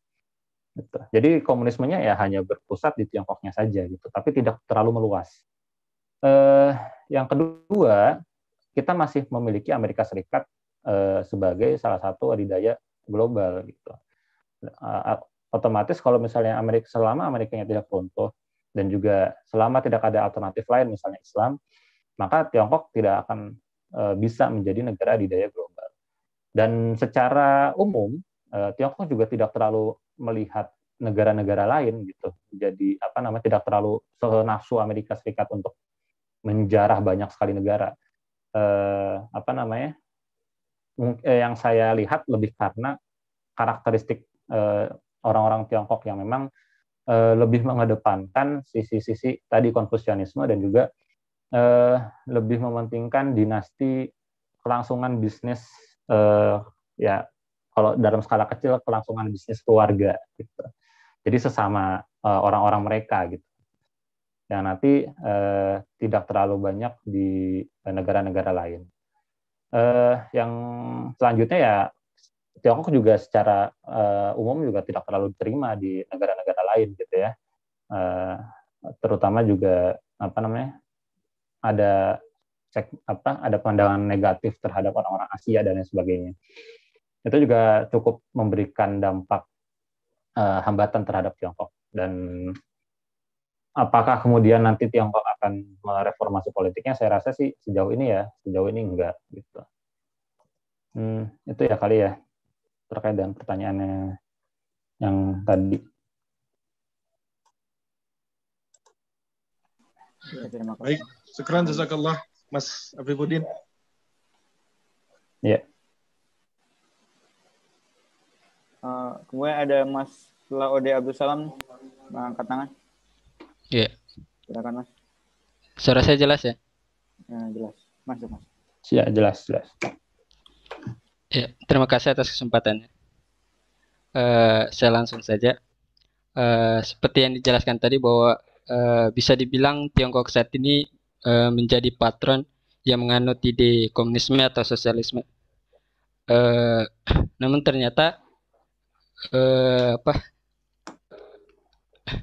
Gitu. Jadi komunismenya ya hanya berpusat di Tiongkoknya saja gitu, tapi tidak terlalu meluas. Eh, yang kedua, kita masih memiliki Amerika Serikat Eh, sebagai salah satu adidaya global gitu. Nah, otomatis kalau misalnya Amerika selama Amerika tidak runtuh dan juga selama tidak ada alternatif lain misalnya Islam, maka Tiongkok tidak akan eh, bisa menjadi negara adidaya global. Dan secara umum eh, Tiongkok juga tidak terlalu melihat negara-negara lain gitu. Jadi apa namanya tidak terlalu senafsu Amerika Serikat untuk menjarah banyak sekali negara. apa namanya? Eh, yang saya lihat lebih karena karakteristik eh, orang-orang Tiongkok yang memang eh, lebih mengedepankan sisi-sisi tadi konfusianisme dan juga lebih mementingkan dinasti kelangsungan bisnis ya kalau dalam skala kecil kelangsungan bisnis keluarga gitu. Jadi sesama orang-orang mereka gitu. Yang nanti tidak terlalu banyak di negara-negara lain uh, yang selanjutnya ya Tiongkok juga secara uh, umum juga tidak terlalu diterima di negara-negara lain gitu ya. uh, terutama juga apa namanya? ada cek apa ada pandangan negatif terhadap orang-orang Asia dan lain sebagainya. Itu juga cukup memberikan dampak uh, hambatan terhadap Tiongkok dan apakah kemudian nanti Tiongkok akan mereformasi politiknya saya rasa sih sejauh ini ya sejauh ini enggak gitu hmm, itu ya kali ya terkait dengan pertanyaannya yang tadi ya, baik sekarang jazakallah Mas Afifuddin ya uh, kemudian ada Mas Laode Abdul Salam angkat tangan Iya. Yeah. Silakan Mas. Suara saya jelas ya? Ya, jelas. Masuk, masuk. Ya, jelas, jelas. Ya, terima kasih atas kesempatannya. Uh, saya langsung saja. Uh, seperti yang dijelaskan tadi bahwa uh, bisa dibilang Tiongkok saat ini uh, menjadi patron yang menganut ide komunisme atau sosialisme. Uh, namun ternyata uh, apa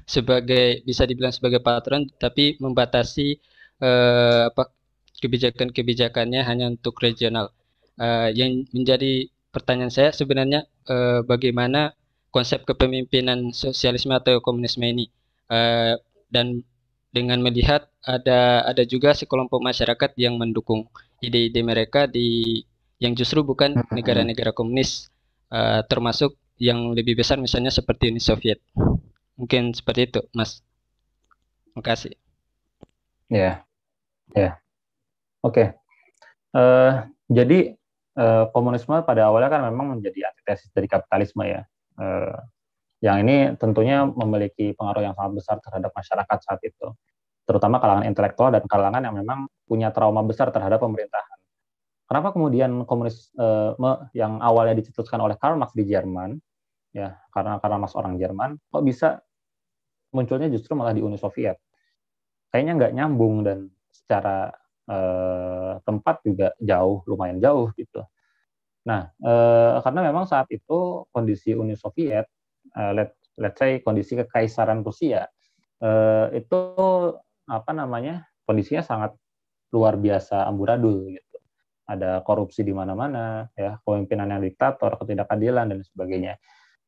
sebagai bisa dibilang sebagai patron tapi membatasi uh, apa kebijakan-kebijakannya hanya untuk regional. Uh, yang menjadi pertanyaan saya sebenarnya uh, bagaimana konsep kepemimpinan sosialisme atau komunisme ini uh, dan dengan melihat ada ada juga sekelompok masyarakat yang mendukung ide-ide mereka di yang justru bukan negara-negara komunis uh, termasuk yang lebih besar misalnya seperti Uni Soviet. Mungkin seperti itu, Mas. Makasih. Ya, yeah. ya. Yeah. Oke. Okay. Uh, eh, jadi uh, komunisme pada awalnya kan memang menjadi antitesis dari kapitalisme ya. Uh, yang ini tentunya memiliki pengaruh yang sangat besar terhadap masyarakat saat itu, terutama kalangan intelektual dan kalangan yang memang punya trauma besar terhadap pemerintahan. Kenapa kemudian komunisme yang awalnya dicetuskan oleh Karl Marx di Jerman, ya karena karena Marx orang Jerman, kok bisa munculnya justru malah di Uni Soviet. Kayaknya nggak nyambung dan secara eh, tempat juga jauh, lumayan jauh gitu. Nah, eh, karena memang saat itu kondisi Uni Soviet, eh, let, let's say kondisi kekaisaran Rusia, eh, itu apa namanya kondisinya sangat luar biasa amburadul gitu. Ada korupsi di mana-mana, ya kepemimpinan yang diktator, ketidakadilan dan sebagainya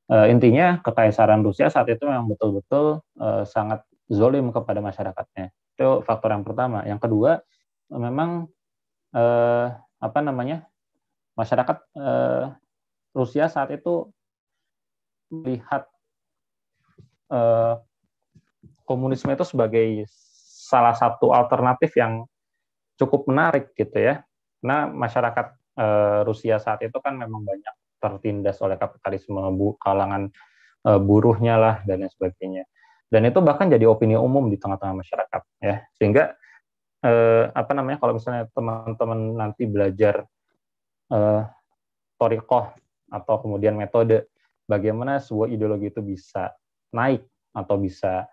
uh, intinya kekaisaran Rusia saat itu memang betul-betul uh, sangat zolim kepada masyarakatnya. Itu faktor yang pertama. Yang kedua, memang uh, apa namanya masyarakat uh, Rusia saat itu melihat uh, komunisme itu sebagai salah satu alternatif yang cukup menarik gitu ya. Nah masyarakat Rusia saat itu kan memang banyak tertindas oleh kapitalisme bu, kalangan uh, buruhnya lah dan lain sebagainya. Dan itu bahkan jadi opini umum di tengah-tengah masyarakat ya. Sehingga eh, apa namanya kalau misalnya teman-teman nanti belajar eh, torikoh atau kemudian metode bagaimana sebuah ideologi itu bisa naik atau bisa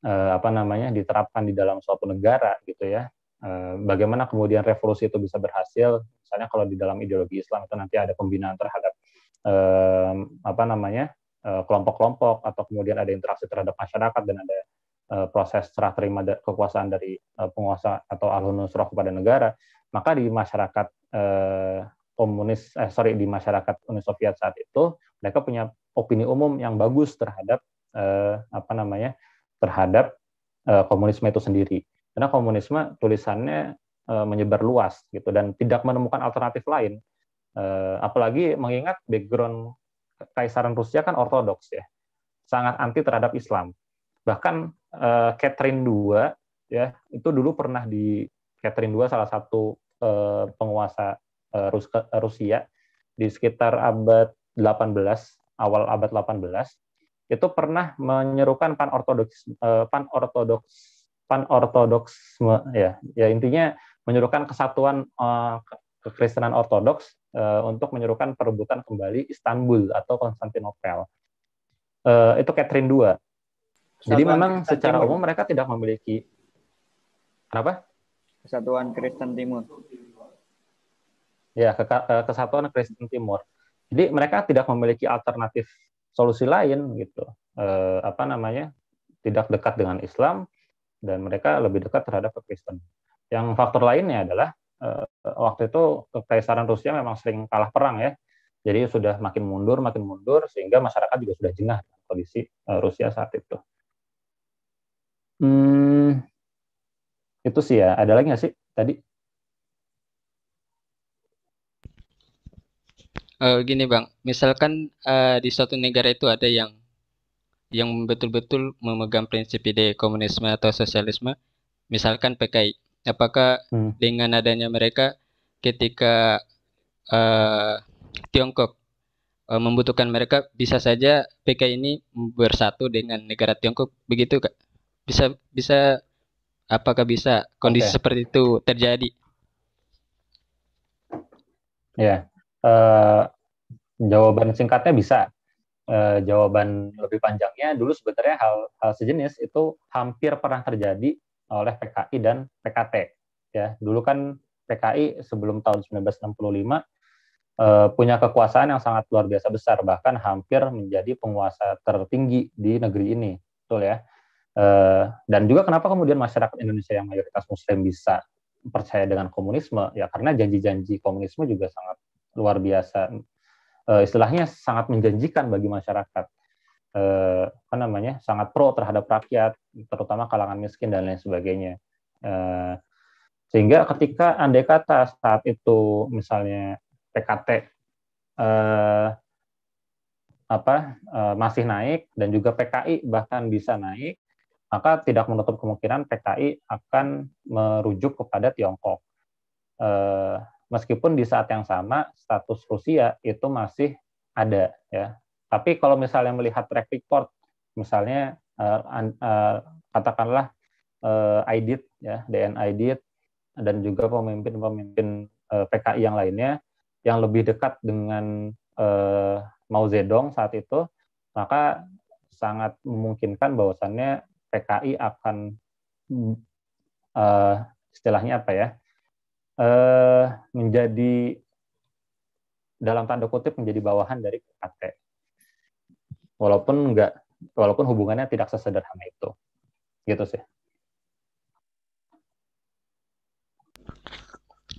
eh, apa namanya diterapkan di dalam suatu negara gitu ya. bagaimana kemudian revolusi itu bisa berhasil Misalnya kalau di dalam ideologi Islam itu nanti ada pembinaan terhadap eh, apa namanya eh, kelompok-kelompok atau kemudian ada interaksi terhadap masyarakat dan ada eh, proses serah terima da- kekuasaan dari eh, penguasa atau alunus nusrah kepada negara. Maka di masyarakat eh, komunis, eh, sorry di masyarakat Uni Soviet saat itu mereka punya opini umum yang bagus terhadap eh, apa namanya terhadap eh, komunisme itu sendiri. Karena komunisme tulisannya Eh, menyebar luas gitu dan tidak menemukan alternatif lain. Eh, apalagi mengingat background kaisaran Rusia kan ortodoks ya, sangat anti terhadap Islam. Bahkan eh, Catherine II ya itu dulu pernah di Catherine II salah satu penguasa Rusia di sekitar abad 18 awal abad 18 itu pernah menyerukan pan ortodoks pan ortodoks pan ortodoksme ya ya intinya menyuruhkan kesatuan uh, kekristenan Ortodoks eh, untuk menyuruhkan perebutan kembali Istanbul atau Konstantinopel. Eh, itu Catherine II. Kesatuan Jadi memang Kristen secara Timur. umum mereka tidak memiliki apa? Kesatuan Kristen Timur. Ya, kesatuan Kristen Timur. Jadi mereka tidak memiliki alternatif solusi lain gitu. apa namanya? Tidak dekat dengan Islam dan mereka lebih dekat terhadap Kristen. Yang faktor lainnya adalah uh, waktu itu kekaisaran Rusia memang sering kalah perang ya. Jadi sudah makin mundur, makin mundur sehingga masyarakat juga sudah jengah kondisi uh, Rusia saat itu. Hmm, itu sih ya. Ada lagi nggak sih tadi? Uh, gini bang, misalkan uh, di suatu negara itu ada yang yang betul-betul memegang prinsip ide komunisme atau sosialisme, misalkan PKI. Apakah hmm. dengan adanya mereka ketika uh, Tiongkok uh, membutuhkan mereka bisa saja PK ini bersatu dengan negara Tiongkok begitu Kak? Bisa bisa apakah bisa kondisi okay. seperti itu terjadi? Ya, uh, jawaban singkatnya bisa. Uh, jawaban lebih panjangnya dulu sebenarnya hal hal sejenis itu hampir pernah terjadi oleh PKI dan PKT. Ya, dulu kan PKI sebelum tahun 1965 eh, punya kekuasaan yang sangat luar biasa besar, bahkan hampir menjadi penguasa tertinggi di negeri ini, betul ya. Eh, dan juga kenapa kemudian masyarakat Indonesia yang mayoritas Muslim bisa percaya dengan komunisme? Ya karena janji-janji komunisme juga sangat luar biasa. Eh, istilahnya sangat menjanjikan bagi masyarakat eh, apa namanya sangat pro terhadap rakyat, terutama kalangan miskin dan lain sebagainya. Eh, sehingga ketika andai kata saat itu misalnya PKT eh, apa eh, masih naik dan juga PKI bahkan bisa naik, maka tidak menutup kemungkinan PKI akan merujuk kepada Tiongkok. Eh, meskipun di saat yang sama status Rusia itu masih ada ya tapi kalau misalnya melihat track record, misalnya uh, uh, katakanlah uh, eh, IDIT, ya, DN IDIT, dan juga pemimpin-pemimpin uh, PKI yang lainnya yang lebih dekat dengan uh, Mao Zedong saat itu, maka sangat memungkinkan bahwasannya PKI akan uh, istilahnya apa ya uh, menjadi dalam tanda kutip menjadi bawahan dari PKT walaupun nggak walaupun hubungannya tidak sesederhana itu gitu sih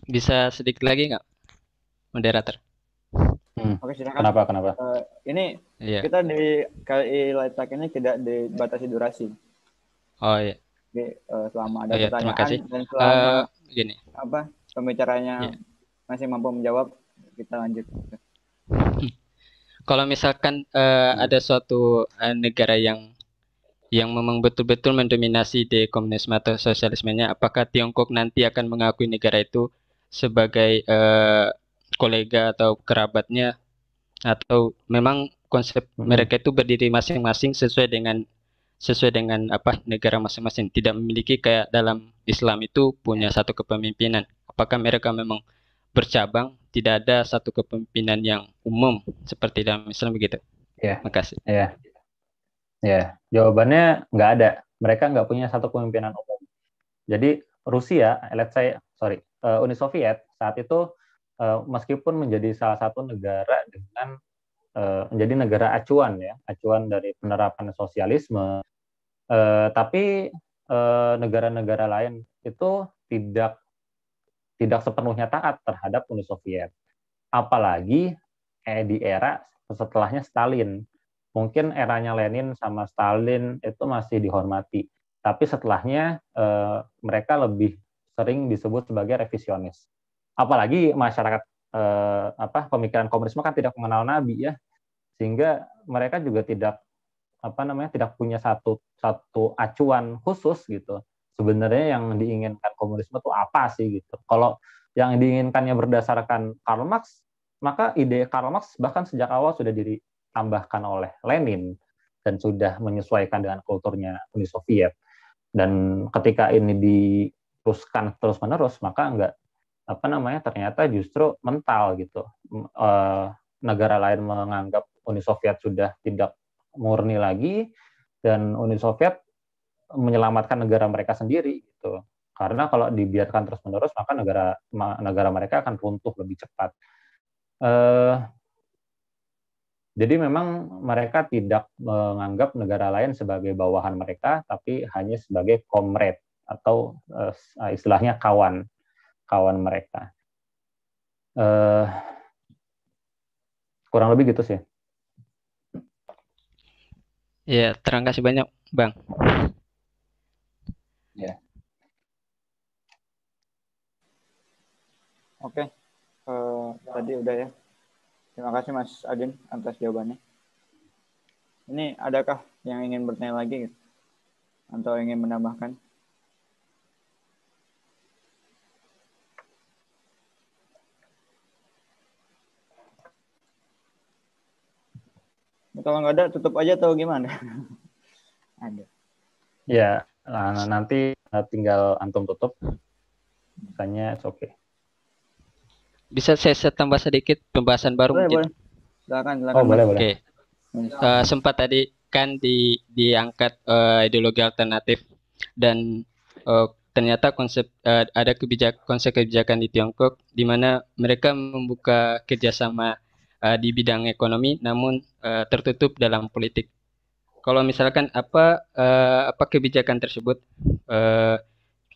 bisa sedikit lagi nggak moderator hmm. oke kenapa kenapa uh, ini yeah. kita di kali live ini tidak dibatasi durasi oh iya Jadi, uh, selama ada oh, iya, pertanyaan kasih. dan selama uh, gini. apa pembicaranya yeah. masih mampu menjawab kita lanjut [laughs] kalau misalkan uh, ada suatu uh, negara yang yang memang betul-betul mendominasi di komunisme atau sosialismenya, apakah Tiongkok nanti akan mengakui negara itu sebagai uh, kolega atau kerabatnya atau memang konsep hmm. mereka itu berdiri masing-masing sesuai dengan sesuai dengan apa negara masing-masing tidak memiliki kayak dalam Islam itu punya ya. satu kepemimpinan apakah mereka memang bercabang tidak ada satu kepemimpinan yang umum seperti dalam Islam begitu. Ya. Yeah. Makasih. Ya. Yeah. Ya, yeah. jawabannya nggak ada. Mereka nggak punya satu kepemimpinan umum. Jadi Rusia, let's say, sorry, eh, Uni Soviet saat itu eh, meskipun menjadi salah satu negara dengan eh, menjadi negara acuan ya, acuan dari penerapan sosialisme, tapi negara-negara lain itu tidak tidak sepenuhnya taat terhadap Uni Soviet. Apalagi eh, di era setelahnya Stalin. Mungkin eranya Lenin sama Stalin itu masih dihormati, tapi setelahnya eh, mereka lebih sering disebut sebagai revisionis. Apalagi masyarakat eh, apa pemikiran komunisme kan tidak mengenal nabi ya. Sehingga mereka juga tidak apa namanya tidak punya satu satu acuan khusus gitu sebenarnya yang diinginkan komunisme itu apa sih gitu. Kalau yang diinginkannya berdasarkan Karl Marx, maka ide Karl Marx bahkan sejak awal sudah ditambahkan oleh Lenin dan sudah menyesuaikan dengan kulturnya Uni Soviet. Dan ketika ini diteruskan terus-menerus, maka enggak apa namanya ternyata justru mental gitu. E, negara lain menganggap Uni Soviet sudah tidak murni lagi dan Uni Soviet menyelamatkan negara mereka sendiri gitu. Karena kalau dibiarkan terus-menerus maka negara negara mereka akan runtuh lebih cepat. Eh, jadi memang mereka tidak menganggap negara lain sebagai bawahan mereka, tapi hanya sebagai comrade atau uh, istilahnya kawan, kawan mereka. Uh, kurang lebih gitu sih. Ya, terima kasih banyak, Bang ya oke uh, tadi udah ya terima kasih mas Adin atas jawabannya ini adakah yang ingin bertanya lagi gitu? atau ingin menambahkan kalau nggak ada tutup aja atau gimana? [laughs] ada. Ya, Nah, nah, nanti eh, tinggal antum tutup. Misalnya oke. Okay. Bisa saya tambah sedikit pembahasan baru boleh, mungkin? Boleh. Silakan, silakan. Oh, boleh, boleh. Oke. Okay. Uh, eh, sempat tadi kan di diangkat uh, ideologi alternatif dan uh, ternyata konsep uh, ada kebijakan konsep kebijakan di Tiongkok di mana mereka membuka kerjasama uh, di bidang ekonomi namun uh, tertutup dalam politik kalau misalkan apa uh, apa kebijakan tersebut uh,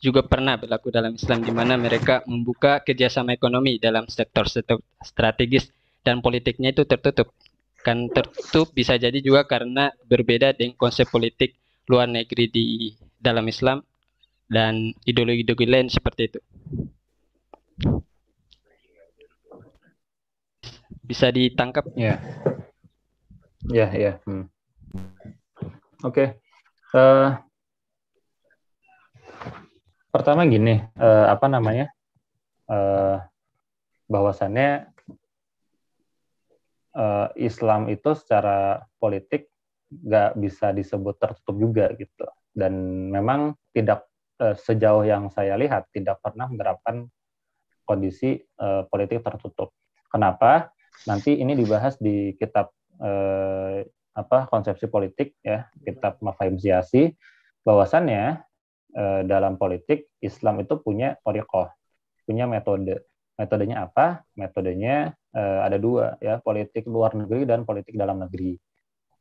juga pernah berlaku dalam Islam di mana mereka membuka kerjasama ekonomi dalam sektor strategis dan politiknya itu tertutup. Kan tertutup bisa jadi juga karena berbeda dengan konsep politik luar negeri di dalam Islam dan ideologi-ideologi lain seperti itu. Bisa ditangkap? Ya. Ya, ya. Hmm. Oke. Okay. Uh, eh, pertama gini, uh, apa namanya? Uh, bahwasannya uh, Islam itu secara politik nggak bisa disebut tertutup juga gitu. Dan memang tidak uh, sejauh yang saya lihat tidak pernah menerapkan kondisi uh, politik tertutup. Kenapa? Nanti ini dibahas di kitab apa konsepsi politik ya kitab Mafahim bahwasannya eh, dalam politik Islam itu punya torikoh punya metode metodenya apa metodenya eh, ada dua ya politik luar negeri dan politik dalam negeri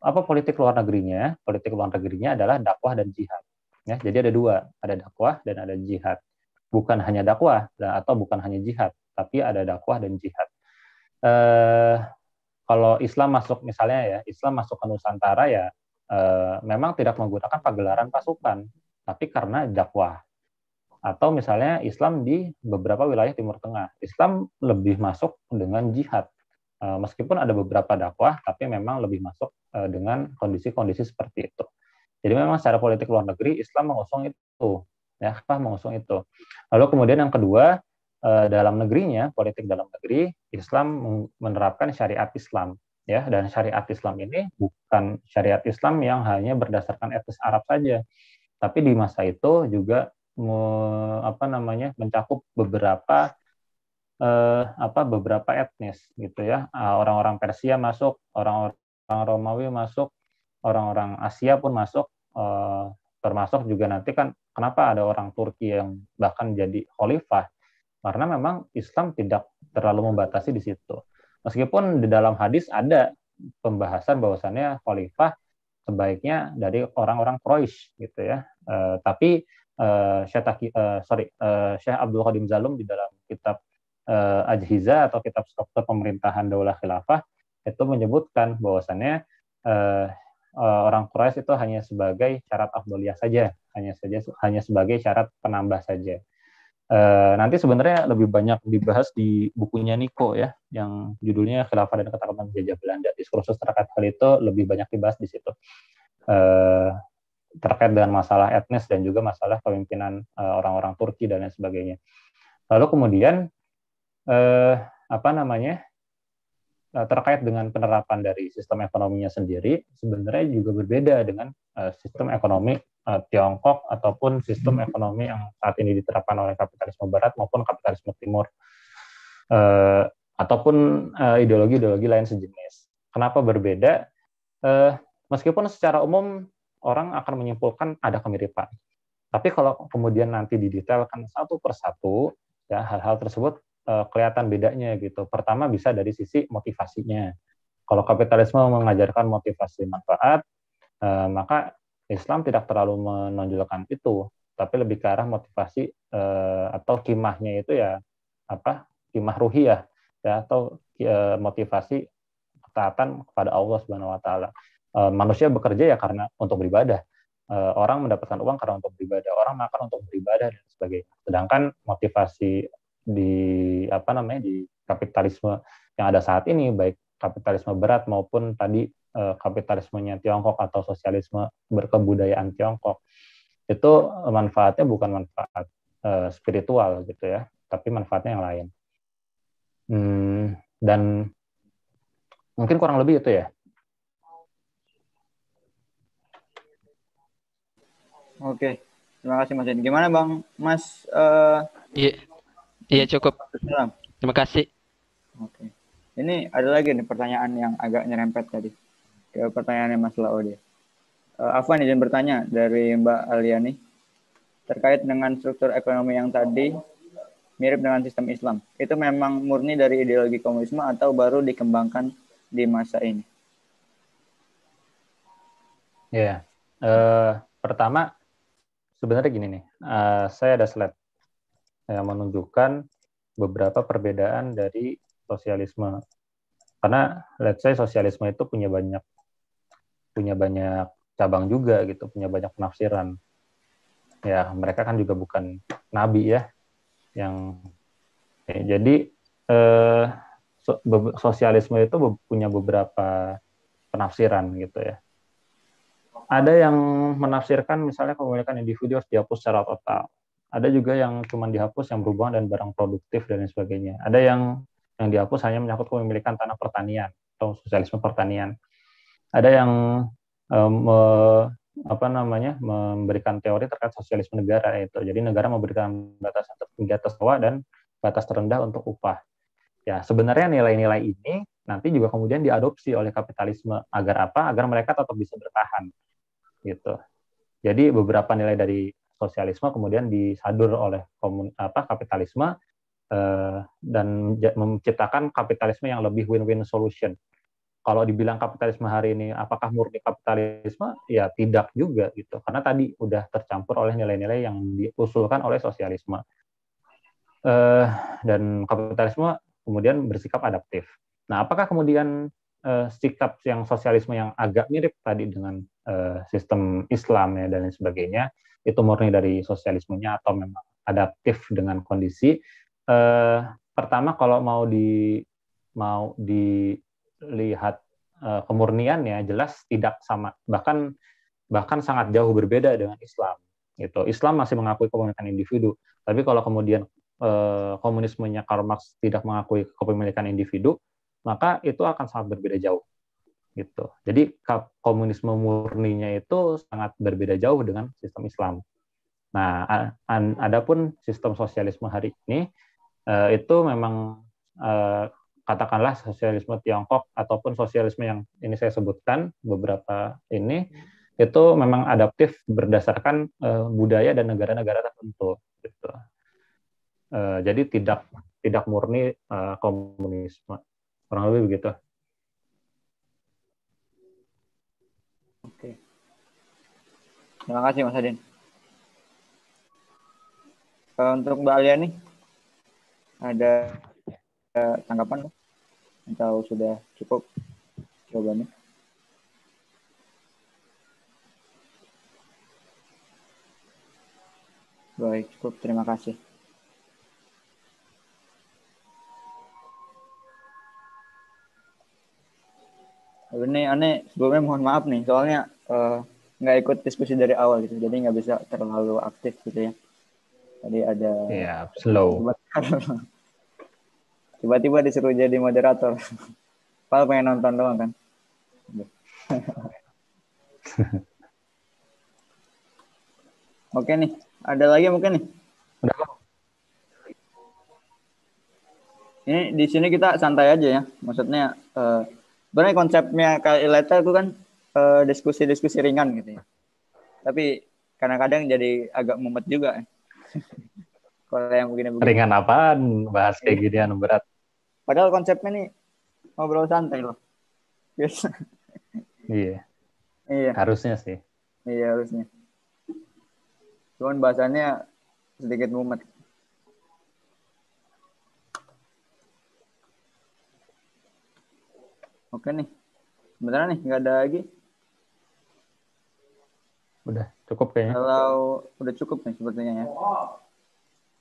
apa politik luar negerinya politik luar negerinya adalah dakwah dan jihad ya jadi ada dua ada dakwah dan ada jihad bukan hanya dakwah atau bukan hanya jihad tapi ada dakwah dan jihad eh, kalau Islam masuk misalnya ya Islam masuk ke Nusantara ya e, memang tidak menggunakan pagelaran pasukan tapi karena dakwah atau misalnya Islam di beberapa wilayah Timur Tengah Islam lebih masuk dengan jihad e, meskipun ada beberapa dakwah tapi memang lebih masuk e, dengan kondisi-kondisi seperti itu jadi memang secara politik luar negeri Islam mengusung itu ya apa mengusung itu lalu kemudian yang kedua Eh, dalam negerinya, politik dalam negeri, Islam menerapkan syariat Islam ya dan syariat Islam ini bukan syariat Islam yang hanya berdasarkan etnis Arab saja. Tapi di masa itu juga me, apa namanya mencakup beberapa eh, apa beberapa etnis gitu ya. Ah, orang-orang Persia masuk, orang-orang Romawi masuk, orang-orang Asia pun masuk eh, termasuk juga nanti kan kenapa ada orang Turki yang bahkan jadi khalifah karena memang Islam tidak terlalu membatasi di situ. Meskipun di dalam hadis ada pembahasan bahwasannya khalifah sebaiknya dari orang-orang Quraisy gitu ya. Uh, tapi uh, Syekh uh, sorry uh, Syekh Abdul Qadim Zalum di dalam kitab uh, Ajhiza atau kitab struktur pemerintahan Daulah Khilafah itu menyebutkan bahwasannya uh, uh, orang Quraisy itu hanya sebagai syarat afdoliyah saja, hanya saja hanya sebagai syarat penambah saja. Uh, nanti sebenarnya lebih banyak dibahas di bukunya Niko ya, yang judulnya Khilafah dan Ketakutan Jajah Belanda. Diskursus terkait hal itu lebih banyak dibahas di situ. Uh, terkait dengan masalah etnis dan juga masalah kepemimpinan uh, orang-orang Turki dan lain sebagainya. Lalu kemudian uh, apa namanya terkait dengan penerapan dari sistem ekonominya sendiri sebenarnya juga berbeda dengan uh, sistem ekonomi Eh, Tiongkok ataupun sistem hmm. ekonomi yang saat ini diterapkan oleh kapitalisme Barat maupun kapitalisme Timur uh, ataupun ideologi eh, ideologi-ideologi lain sejenis. Kenapa berbeda? Uh, meskipun secara umum orang akan menyimpulkan ada kemiripan, tapi kalau kemudian nanti didetailkan satu persatu, ya hal-hal tersebut uh, kelihatan bedanya gitu. Pertama bisa dari sisi motivasinya. Kalau kapitalisme mengajarkan motivasi manfaat, eh, maka Islam tidak terlalu menonjolkan itu, tapi lebih ke arah motivasi eh, atau kimahnya itu ya apa kimah ruhiyah ya atau eh, motivasi ketaatan kepada Allah Subhanahu wa taala. Eh, manusia bekerja ya karena untuk beribadah. Eh, orang mendapatkan uang karena untuk beribadah, orang makan untuk beribadah dan sebagainya. Sedangkan motivasi di apa namanya di kapitalisme yang ada saat ini baik kapitalisme berat maupun tadi Eh, kapitalismenya Tiongkok atau sosialisme berkebudayaan Tiongkok itu manfaatnya bukan manfaat uh, spiritual gitu ya tapi manfaatnya yang lain hmm, dan mungkin kurang lebih itu ya Oke, terima kasih Mas Edi. Gimana Bang Mas? Uh... Iya, iya cukup. Terima kasih. Oke, ini ada lagi nih pertanyaan yang agak nyerempet tadi ke pertanyaannya Mas Laude. Uh, Afwan izin bertanya dari Mbak Aliani terkait dengan struktur ekonomi yang tadi mirip dengan sistem Islam. Itu memang murni dari ideologi komunisme atau baru dikembangkan di masa ini? Ya, yeah. uh, pertama sebenarnya gini nih, uh, saya ada slide yang menunjukkan beberapa perbedaan dari sosialisme. Karena let's say sosialisme itu punya banyak punya banyak cabang juga gitu, punya banyak penafsiran. Ya, mereka kan juga bukan nabi ya, yang ya, jadi eh, so, sosialisme itu punya beberapa penafsiran gitu ya. Ada yang menafsirkan misalnya kepemilikan individu harus dihapus secara total. Ada juga yang cuma dihapus yang berhubungan dan barang produktif dan lain sebagainya. Ada yang yang dihapus hanya menyangkut kepemilikan tanah pertanian atau sosialisme pertanian ada yang um, me, apa namanya memberikan teori terkait sosialisme negara itu. Jadi negara memberikan batas tertinggi atas bawah dan batas terendah untuk upah. Ya, sebenarnya nilai-nilai ini nanti juga kemudian diadopsi oleh kapitalisme agar apa? Agar mereka tetap bisa bertahan. Gitu. Jadi beberapa nilai dari sosialisme kemudian disadur oleh komun, apa kapitalisme eh, dan menciptakan kapitalisme yang lebih win-win solution kalau dibilang kapitalisme hari ini apakah murni kapitalisme ya tidak juga gitu karena tadi udah tercampur oleh nilai-nilai yang diusulkan oleh sosialisme eh, dan kapitalisme kemudian bersikap adaptif nah apakah kemudian eh, sikap yang sosialisme yang agak mirip tadi dengan eh, sistem Islam ya dan sebagainya itu murni dari sosialismenya atau memang adaptif dengan kondisi eh, pertama kalau mau di mau di lihat uh, kemurniannya jelas tidak sama bahkan bahkan sangat jauh berbeda dengan Islam gitu Islam masih mengakui kepemilikan individu tapi kalau kemudian uh, komunismenya Karl Marx tidak mengakui kepemilikan individu maka itu akan sangat berbeda jauh gitu jadi komunisme murninya itu sangat berbeda jauh dengan sistem Islam nah adapun sistem sosialisme hari ini uh, itu memang uh, katakanlah sosialisme Tiongkok ataupun sosialisme yang ini saya sebutkan beberapa ini hmm. itu memang adaptif berdasarkan uh, budaya dan negara-negara tertentu gitu. Uh, jadi tidak tidak murni uh, komunisme. Kurang lebih begitu. Oke. Terima kasih Mas Adin. Uh, untuk Mbak Alia nih ada tanggapan atau sudah cukup jawabannya? Baik, cukup. Terima kasih. Ini aneh sebelumnya mohon maaf nih soalnya uh, nggak ikut diskusi dari awal gitu jadi nggak bisa terlalu aktif gitu ya. Tadi ada. Iya, yeah, slow. [laughs] tiba-tiba disuruh jadi moderator [laughs] Pal pengen nonton doang kan [laughs] oke nih ada lagi mungkin nih ini di sini kita santai aja ya maksudnya uh, konsepnya kali letter itu kan diskusi eh, diskusi-diskusi ringan gitu ya tapi kadang-kadang jadi agak mumet juga [laughs] kalau yang begini-begini ringan apaan bahas kayak ginian berat Padahal konsepnya nih ngobrol santai loh. Biasa. Iya. Iya. Harusnya sih. Iya harusnya. Cuman bahasanya sedikit mumet. Oke nih. Sebenarnya nih nggak ada lagi. Udah cukup kayaknya. Kalau udah cukup nih sepertinya ya.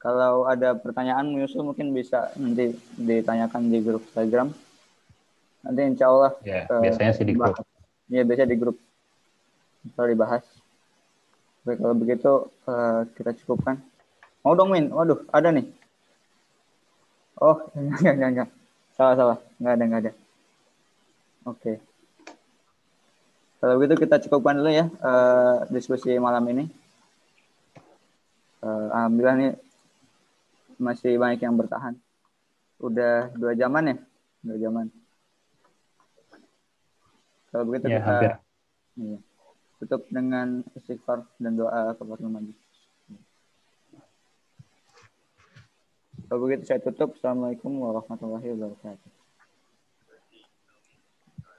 Kalau ada pertanyaan Yusuf mungkin bisa nanti ditanyakan di grup Instagram. Nanti insya Allah. Ya, uh, biasanya sih di grup. Iya, biasanya di grup. Kalau dibahas. Oke kalau begitu uh, kita cukupkan. Mau dong, Min? Waduh, ada nih. Oh, [laughs] enggak, enggak, enggak. Salah, salah. Enggak ada, enggak ada. Oke. Okay. Kalau begitu kita cukupkan dulu ya uh, diskusi malam ini. Uh, alhamdulillah nih masih banyak yang bertahan. Udah dua jaman ya, dua jaman. Kalau begitu ya, kita hampir. Iya. tutup dengan istighfar dan doa kepada Nabi. Kalau begitu saya tutup. Assalamualaikum warahmatullahi wabarakatuh.